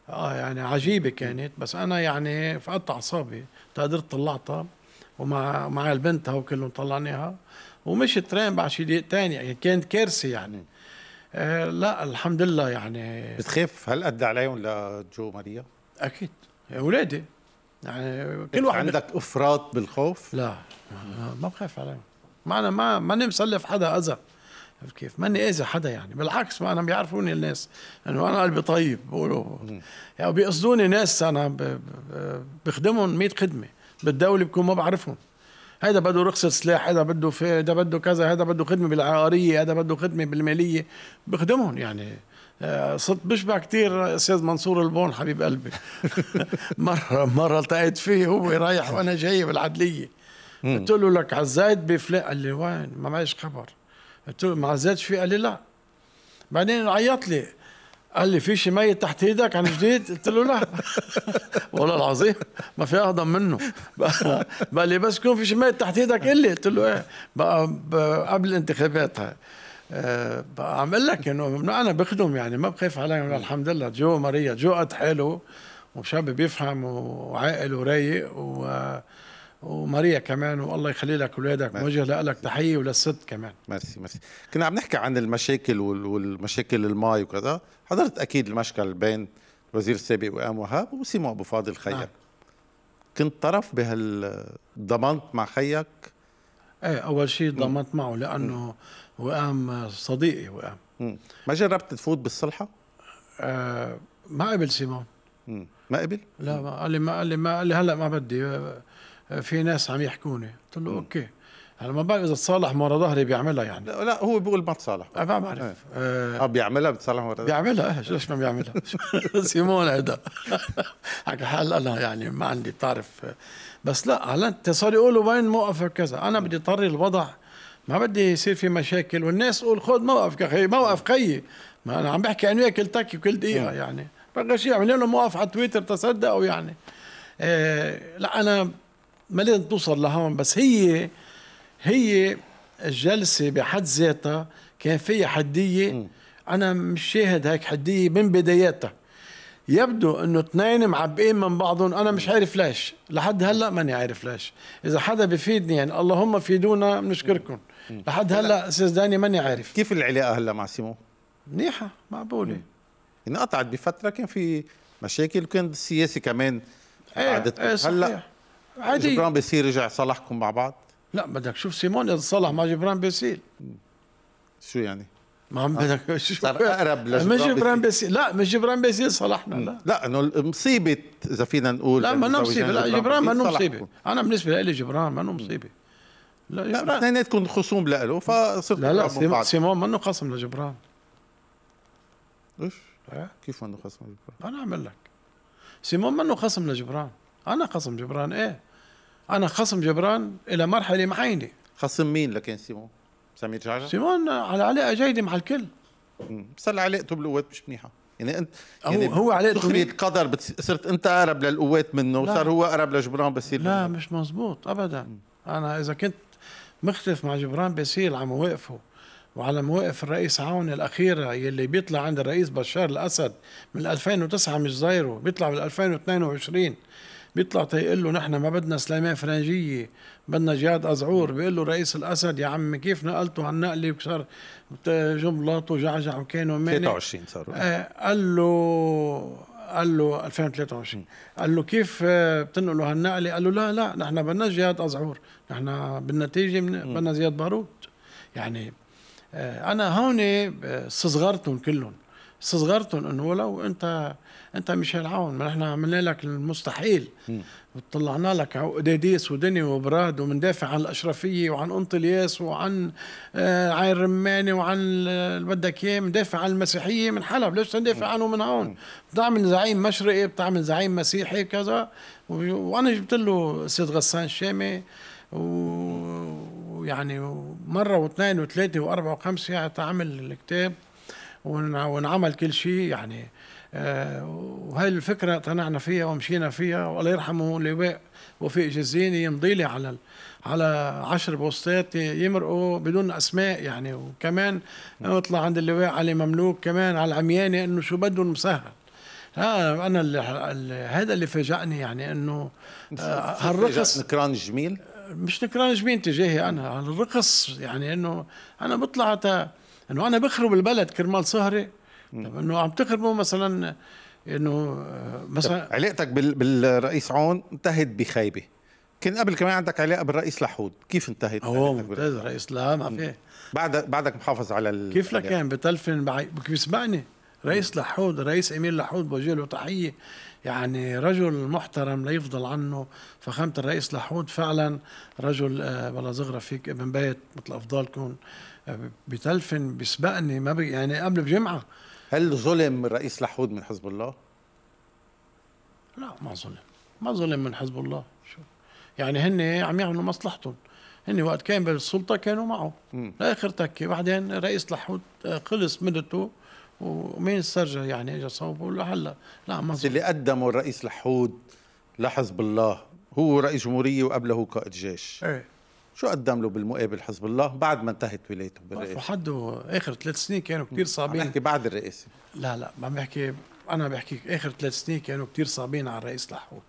اه يعني عجيبه كانت بس انا يعني فقدت اعصابي تقدرت طلعتها ومع مع البنت هو كلهم طلعناها ومش ترين بعد شي دقيقتين يعني كانت كارثه يعني آه لا الحمد لله يعني بتخاف هل قد عليهم لجو ماريا؟ اكيد اولادي يعني كل واحد عندك افراط بالخوف؟ لا ما بخاف عليهم ما ما ماني مسلف حدا اذى عرفت كيف؟ ماني اذي حدا يعني بالعكس ما انا بيعرفوني الناس انه انا قلبي طيب بقولوا يعني بيقصدوني ناس انا بخدمهم 100 خدمه بالدوله بكون ما بعرفهم هيدا بده رخصة سلاح هيدا بده في هيدا بده كذا هيدا بده خدمة بالعقارية هيدا بده خدمة بالمالية بخدمهم يعني آه، صرت بشبه كثير استاذ منصور البون حبيب قلبي *laughs* مره مره التقيت فيه هو رايح وانا جاي بالعدليه قلت له لك عزايد بفلان قال لي وين ما معيش خبر قلت له ما عزلتش فيه قال لي لا بعدين عيط لي قال لي في شي ميت تحت ايدك عن جديد قلت له لا *laughs* والله العظيم ما في اهضم منه *laughs* قال لي بس يكون في شي ميت تحت ايدك قل لي قلت له ايه بقى, قبل الانتخابات هاي أه بقى عم اقول لك انه انا بخدم يعني ما بخاف عليهم الحمد لله جو ماريا جو قد حلو وشاب بيفهم وعاقل ورايق و وماريا كمان والله يخلي لك اولادك موجه لك تحيه وللست كمان ميرسي ميرسي كنا عم نحكي عن المشاكل والمشاكل الماي وكذا حضرت اكيد المشكل بين الوزير السابق وئام وهاب وسيمو ابو فاضل خيك آه. نعم. كنت طرف بهال ضمنت مع خيك ايه اول شيء ضمنت معه لانه وئام صديقي وئام ما جربت تفوت بالصلحه؟ آه ما قبل سيمون ما قبل؟ لا ما قال لي ما قال لي ما قال لي هلا ما بدي في ناس عم يحكوني قلت له اوكي انا ما بعرف اذا تصالح ورا ظهري بيعملها يعني لا, هو بيقول ما تصالح ما بعرف إيه. اه, آه بيعملها بتصالح ورا بيعملها ليش إيه، ما بيعملها *laughs* سيمون هيدا *laughs* حكى حال انا يعني ما عندي بتعرف بس لا اعلنت صار يقولوا وين موقفك كذا انا بدي اضطر الوضع ما بدي يصير في مشاكل والناس تقول خذ موقفك اخي موقف خيي ما انا عم بحكي انا وياك تكي كل دقيقه يعني بقى شيء عملنا له موقف على تويتر تصدقوا يعني آه لا انا ما لازم توصل لهون بس هي هي الجلسة بحد ذاتها كان فيها حدية أنا مش شاهد هيك حدية من بداياتها يبدو انه اثنين معبئين من بعضهم انا مش عارف ليش لحد هلا ماني عارف ليش اذا حدا بفيدني يعني اللهم فيدونا بنشكركم لحد هلا استاذ داني ماني عارف كيف العلاقه هلا مع سيمو منيحه معقوله انقطعت بفتره كان في مشاكل وكان السياسه كمان قعدت ايه ايه هلا عادي جبران بيصير رجع صالحكم مع بعض لا بدك شوف سيمون اذا صلح مع جبران بيصير شو يعني؟ ما عم آه. بدك صار اقرب لجبران مش جبران بيسيل لا مش جبران بيسيل صلحنا لا لا انه مصيبه اذا فينا نقول لا ما مصيبه لا جبران ما مصيبه انا بالنسبه لي جبران ما مصيبه لا جبران اثنيناتكم خصوم لإله فصرت لا لا سيمون, ما انه خصم لجبران ايش؟ إيه؟ كيف انه خصم لجبران؟ انا اعمل لك سيمون انه خصم لجبران انا خصم جبران ايه انا خصم جبران الى مرحله معينه خصم مين لكان سيمون؟ سمير جعجع؟ سيمون على علاقه جيده مع الكل صار علاقته بالقوات مش منيحه يعني انت هو يعني هو علاقته القدر صرت انت اقرب للقوات منه وصار هو اقرب لجبران بسيل لا منه. مش مزبوط ابدا م. انا اذا كنت مختلف مع جبران بسيل على مواقفه وعلى مواقف الرئيس عون الأخيرة يلي بيطلع عند الرئيس بشار الأسد من 2009 مش زايره بيطلع بال 2022 بيطلع تيقول له نحن ما بدنا سليمان فرنجيه بدنا جهاد ازعور بيقول له رئيس الاسد يا عم كيف نقلته عن نقلي وصار جملاط وجعجع وكانوا 23 صاروا آه قال له قال له 2023 قال له كيف آه، بتنقلوا هالنقله؟ قال له لا لا نحن بدنا جهاد ازعور نحن بالنتيجه بدنا زياد باروت يعني آه انا هون آه، استصغرتهم كلهم استصغرتهم انه لو انت انت ميشيل عون ما نحن عملنا لك المستحيل وطلعنا لك ديديس ودني وبراد ومندافع عن الاشرفيه وعن انط الياس وعن آه، عين رماني وعن آه، اللي بدك اياه مندافع عن المسيحيه من حلب ليش تندافع عنه من هون بتعمل زعيم مشرقي بتعمل زعيم مسيحي كذا وانا جبت له سيد غسان الشامي ويعني مره واثنين وثلاثه واربعه وخمسه يعني عمل الكتاب ونعمل كل شيء يعني آه، وهي الفكره اقتنعنا فيها ومشينا فيها والله يرحمه اللواء وفيق جزيني يمضي لي على على عشر بوستات يمرقوا بدون اسماء يعني وكمان اطلع عند اللواء علي مملوك كمان على العمياني انه شو بدهم مسهل اه انا اللي هذا اللي فاجئني يعني انه آه، هالرقص نكران جميل مش نكران جميل تجاهي انا الرقص يعني انه انا بطلع انه انا بخرب البلد كرمال سهره طب انه عم تخربوا مثلا انه آه، مثلا علاقتك بالرئيس عون انتهت بخيبه كان قبل كمان عندك علاقه بالرئيس لحود كيف انتهت هو ممتاز رئيس لا ما في بعد بعدك محافظ على ال... كيف لك كان يعني بتلفن بيسمعني رئيس لحود رئيس امير لحود بوجه له تحيه يعني رجل محترم لا يفضل عنه فخامه الرئيس لحود فعلا رجل آه، بلا زغره فيك ابن بيت مثل افضالكم بتلفن بيسبقني ما بي يعني قبل بجمعه هل ظلم الرئيس لحود من حزب الله؟ لا ما ظلم ما ظلم من حزب الله شو يعني هن عم يعملوا مصلحتهم هن وقت كان بالسلطه كانوا معه لاخر تكه بعدين رئيس لحود آه، خلص مدته ومين استرجع يعني اجى صوبه لهلا لا ما ظلم اللي قدمه الرئيس لحود لحزب الله هو رئيس جمهوريه وقبله قائد جيش ايه شو قدم له بالمقابل حزب الله بعد ما انتهت ولايته بالرئاسه؟ وحده اخر ثلاث سنين كانوا كثير صعبين عم بعد الرئاسه لا لا ما بحكي انا بحكي اخر ثلاث سنين كانوا كثير صعبين على الرئيس لحوت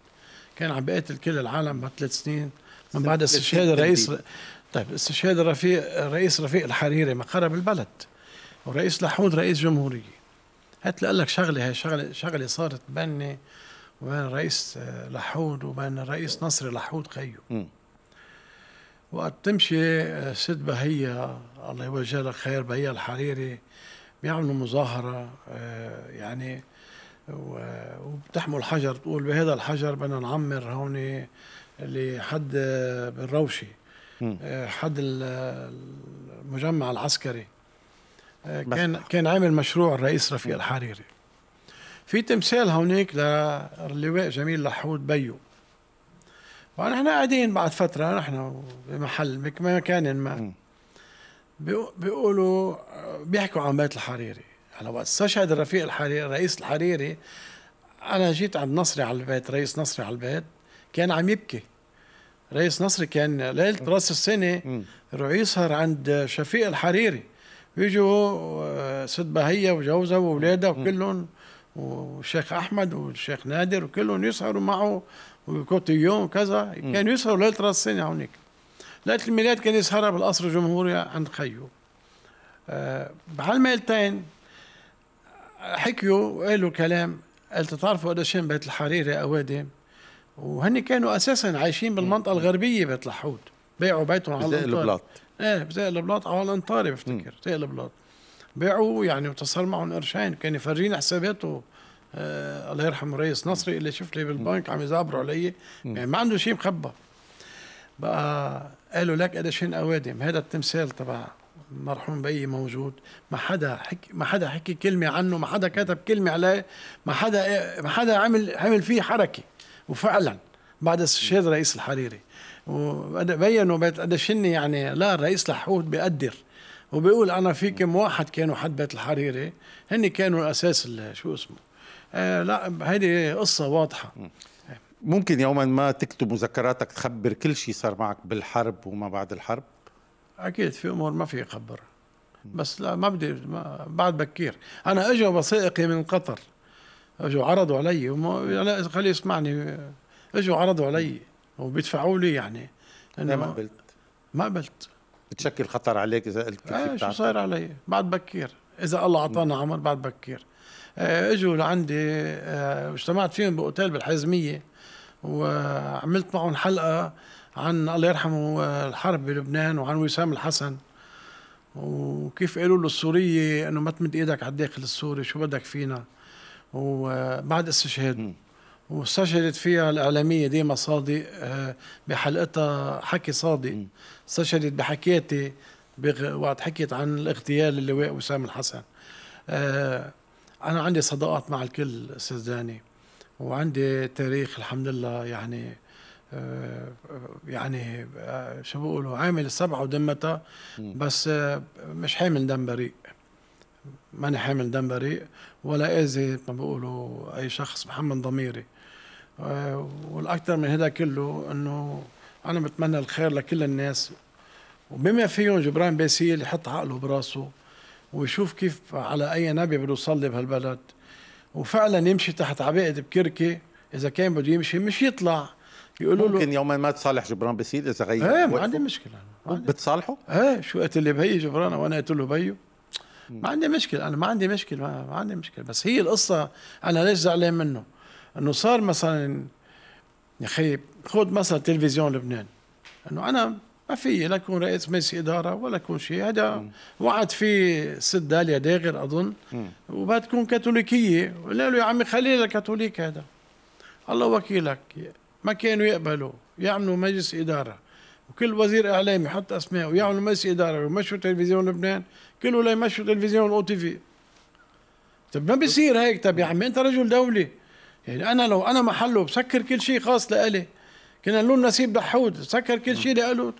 كان عم بيقاتل كل العالم بهالثلاث سنين من بعد استشهاد الرئيس ر... طيب استشهاد الرفيق الرئيس رفيق الحريري ما خرب البلد ورئيس لحود رئيس جمهوريه هات لك شغله هي شغله شغله صارت بيني وبين الرئيس آه، لحود وبين الرئيس نصري لحود خيو وقت تمشي آه، ست بهية الله يوجه لك خير بهية الحريري بيعملوا مظاهرة آه، يعني وبتحمل حجر تقول بهذا الحجر بدنا نعمر هون لحد آه، بالروشي حد المجمع العسكري كان كان عامل مشروع الرئيس رفيق الحريري في تمثال هونيك للواء جميل لحود بيو ونحن قاعدين بعد فتره نحن بمحل بمكان ما بيقولوا بيحكوا عن بيت الحريري على وقت استشهد الرفيق الحريري رئيس الحريري انا جيت عند نصري على البيت رئيس نصري على البيت كان عم يبكي رئيس نصري كان ليله راس السنه يروح يسهر عند شفيق الحريري بيجوا آه، ست بهيه وجوزها واولادها وكلهم والشيخ احمد والشيخ نادر وكلهم يسهروا معه وكوتيون وكذا كانوا يسهروا ليله راس السنه هونيك ليله الميلاد كان يسهرها بالقصر الجمهوري عند خيو أه بهالميلتين حكيوا وقالوا كلام قالت تعرفوا قد شين بيت الحريري اوادم وهن كانوا اساسا عايشين بالمنطقه الغربيه بيت الحوت بيعوا بيتهم على البلاط ايه بزق البلاط او على الانطاري بفتكر زق البلاط بيعوا يعني وتصل معهم قرشين كان يفرجيني حساباته آه الله يرحمه رئيس نصري اللي شفت لي بالبنك عم يزعبروا علي يعني ما عنده شيء مخبى بقى قالوا لك شين اوادم هذا التمثال تبع مرحوم بيي موجود ما حدا حكي ما حدا حكي كلمه عنه ما حدا كتب كلمه عليه ما حدا إيه- ما حدا عمل عمل فيه حركه وفعلا بعد استشهاد رئيس الحريري وبينوا قداشني يعني لا الرئيس لحوت بيقدر وبيقول انا في كم واحد كانوا حد بيت الحريري هن كانوا اساس شو اسمه آه، لا هيدي قصه واضحه ممكن يوما ما تكتب مذكراتك تخبر كل شيء صار معك بالحرب وما بعد الحرب اكيد في امور ما في اخبرها بس لا ما بدي ما بعد بكير انا اجوا وثائقي من قطر اجوا عرضوا علي وما يعني خليه يسمعني اجوا عرضوا علي وبيدفعوا لي يعني انه ما قبلت ما قبلت بتشكل خطر عليك اذا قلت كيف إيه، شو صاير علي بعد بكير اذا الله اعطانا عمر بعد بكير آه، اجوا لعندي آه، اجتمعت فيهم باوتيل بالحزميه وعملت معهم حلقه عن الله يرحمه آه، الحرب بلبنان وعن وسام الحسن وكيف قالوا له السورية انه ما تمد ايدك على الداخل السوري شو بدك فينا وبعد استشهاد واستشهدت فيها الاعلاميه ديما صادق بحلقتها حكي صادق استشهدت بحكياتي وقت حكيت عن الاغتيال اللواء وسام الحسن انا عندي صداقات مع الكل استاذ داني وعندي تاريخ الحمد لله يعني آه، يعني آه، شو بيقولوا عامل السبعة ودمتها بس آه، مش حامل دم بريء ماني حامل دم بريء ولا اذي ما بيقولوا اي شخص محمد ضميري والاكثر من هذا كله انه انا بتمنى الخير لكل الناس وبما فيهم جبران باسيل يحط عقله براسه ويشوف كيف على أي نبي بده يصلي بهالبلد وفعلا يمشي تحت عبائد بكركي إذا كان بده يمشي مش يطلع يقولوا له ممكن يوما ما تصالح جبران بسيد إذا غير ايه ما عندي مشكلة أنا عندي. بتصالحه؟ ايه شو قلت لي بهي جبران وأنا قلت له بيو ما عندي مشكلة أنا ما عندي مشكلة ما عندي مشكلة بس هي القصة أنا ليش زعلان منه؟ إنه صار مثلا يا أخي خذ مثلا تلفزيون لبنان إنه أنا ما في لا يكون رئيس مجلس اداره ولا يكون شيء هذا وعد فيه ست داليا داغر اظن وبدها تكون كاثوليكيه قال له يا عمي خليه للكاثوليك هذا الله وكيلك ما كانوا يقبلوا يعملوا مجلس اداره وكل وزير اعلام يحط اسماء ويعملوا مجلس اداره ويمشوا تلفزيون لبنان كله ليمشوا تلفزيون الاو تي في طب ما بيصير هيك طب يا عمي انت رجل دولي يعني انا لو انا محله بسكر كل شيء خاص لإلي كنا له نسيب دحود سكر كل شيء قالوا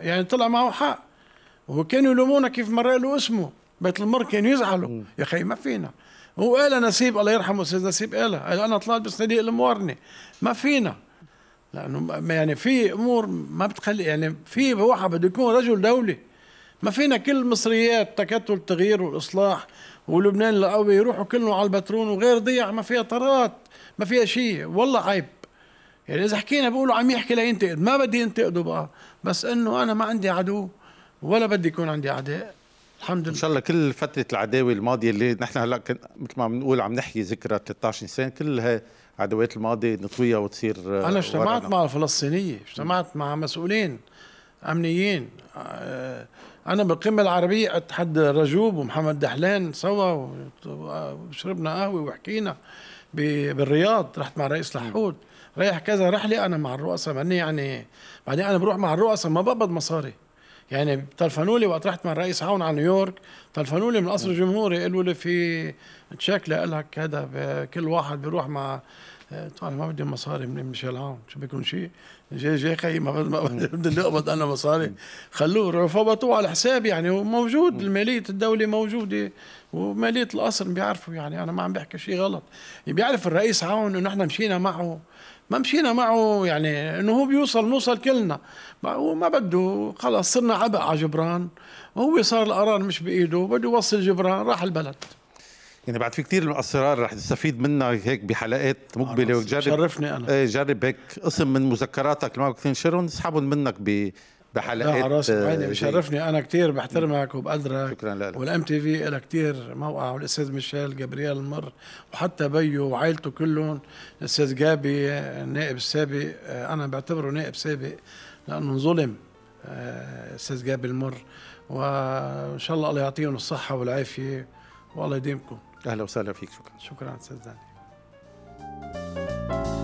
يعني طلع معه حق وكانوا يلومونا كيف مرة له اسمه بيت المر كانوا يزعلوا يا اخي ما فينا هو قال نسيب الله يرحمه استاذ نسيب قال انا طلعت بصناديق الموارنه ما فينا لانه يعني في امور ما بتخلي يعني في واحد بده يكون رجل دولي ما فينا كل المصريات تكتل التغيير والاصلاح ولبنان القوي يروحوا كلهم على البترون وغير ضيع ما فيها طرات ما فيها شيء والله عيب يعني اذا حكينا بقولوا عم يحكي لينتقد ما بدي انتقده بقى بس انه انا ما عندي عدو ولا بدي يكون عندي اعداء الحمد لله ان شاء الله كل فتره العداوه الماضيه اللي نحن هلا مثل ما بنقول عم نحكي ذكرى 13 نيسان كل هاي عدوات الماضي نطويها وتصير آه، انا اجتمعت مع الفلسطينيه اجتمعت مع مسؤولين امنيين آه، انا بالقمه العربيه اتحدى رجوب ومحمد دحلان سوا وشربنا قهوه وحكينا بالرياض رحت مع رئيس لحود رايح كذا رحله انا مع الرؤساء ماني يعني بعدين انا بروح مع الرؤساء ما بقبض مصاري يعني تلفنوا لي وقت رحت مع الرئيس عون على نيويورك تلفنوا لي من قصر الجمهوري قالوا لي في تشيك لك هذا كل واحد بيروح مع طبعا ما بدي مصاري من ميشيل عون شو بيكون شيء جاي جاي خي ما بدي اقبض انا مصاري خلوه فبطوه على حساب يعني وموجود ماليه الدوله موجوده وماليه القصر بيعرفوا يعني انا ما عم بحكي شيء غلط يعني بيعرف الرئيس عون انه نحن مشينا معه ما مشينا معه يعني انه هو بيوصل نوصل كلنا هو ما بده خلص صرنا عبء على جبران وهو صار القرار مش بايده بده يوصل جبران راح البلد يعني بعد في كثير من الاسرار رح تستفيد منها هيك بحلقات مقبله وجرب شرفني انا ايه جرب هيك قسم من مذكراتك اللي ما بدك تنشرهم اسحبهم منك ب ده لا على راسي آه، وعيني بشرفني انا كثير بحترمك وبقدرك شكرا لك والام تي في لها كثير موقع والاستاذ ميشيل جابرييل المر وحتى بيو وعائلته كلهم الاستاذ جابي النائب السابق آه، انا بعتبره نائب سابق لانه ظلم آه، استاذ جابي المر وان شاء الله الله يعطيهم الصحه والعافيه والله يديمكم اهلا وسهلا فيك شكرا شكرا استاذ داني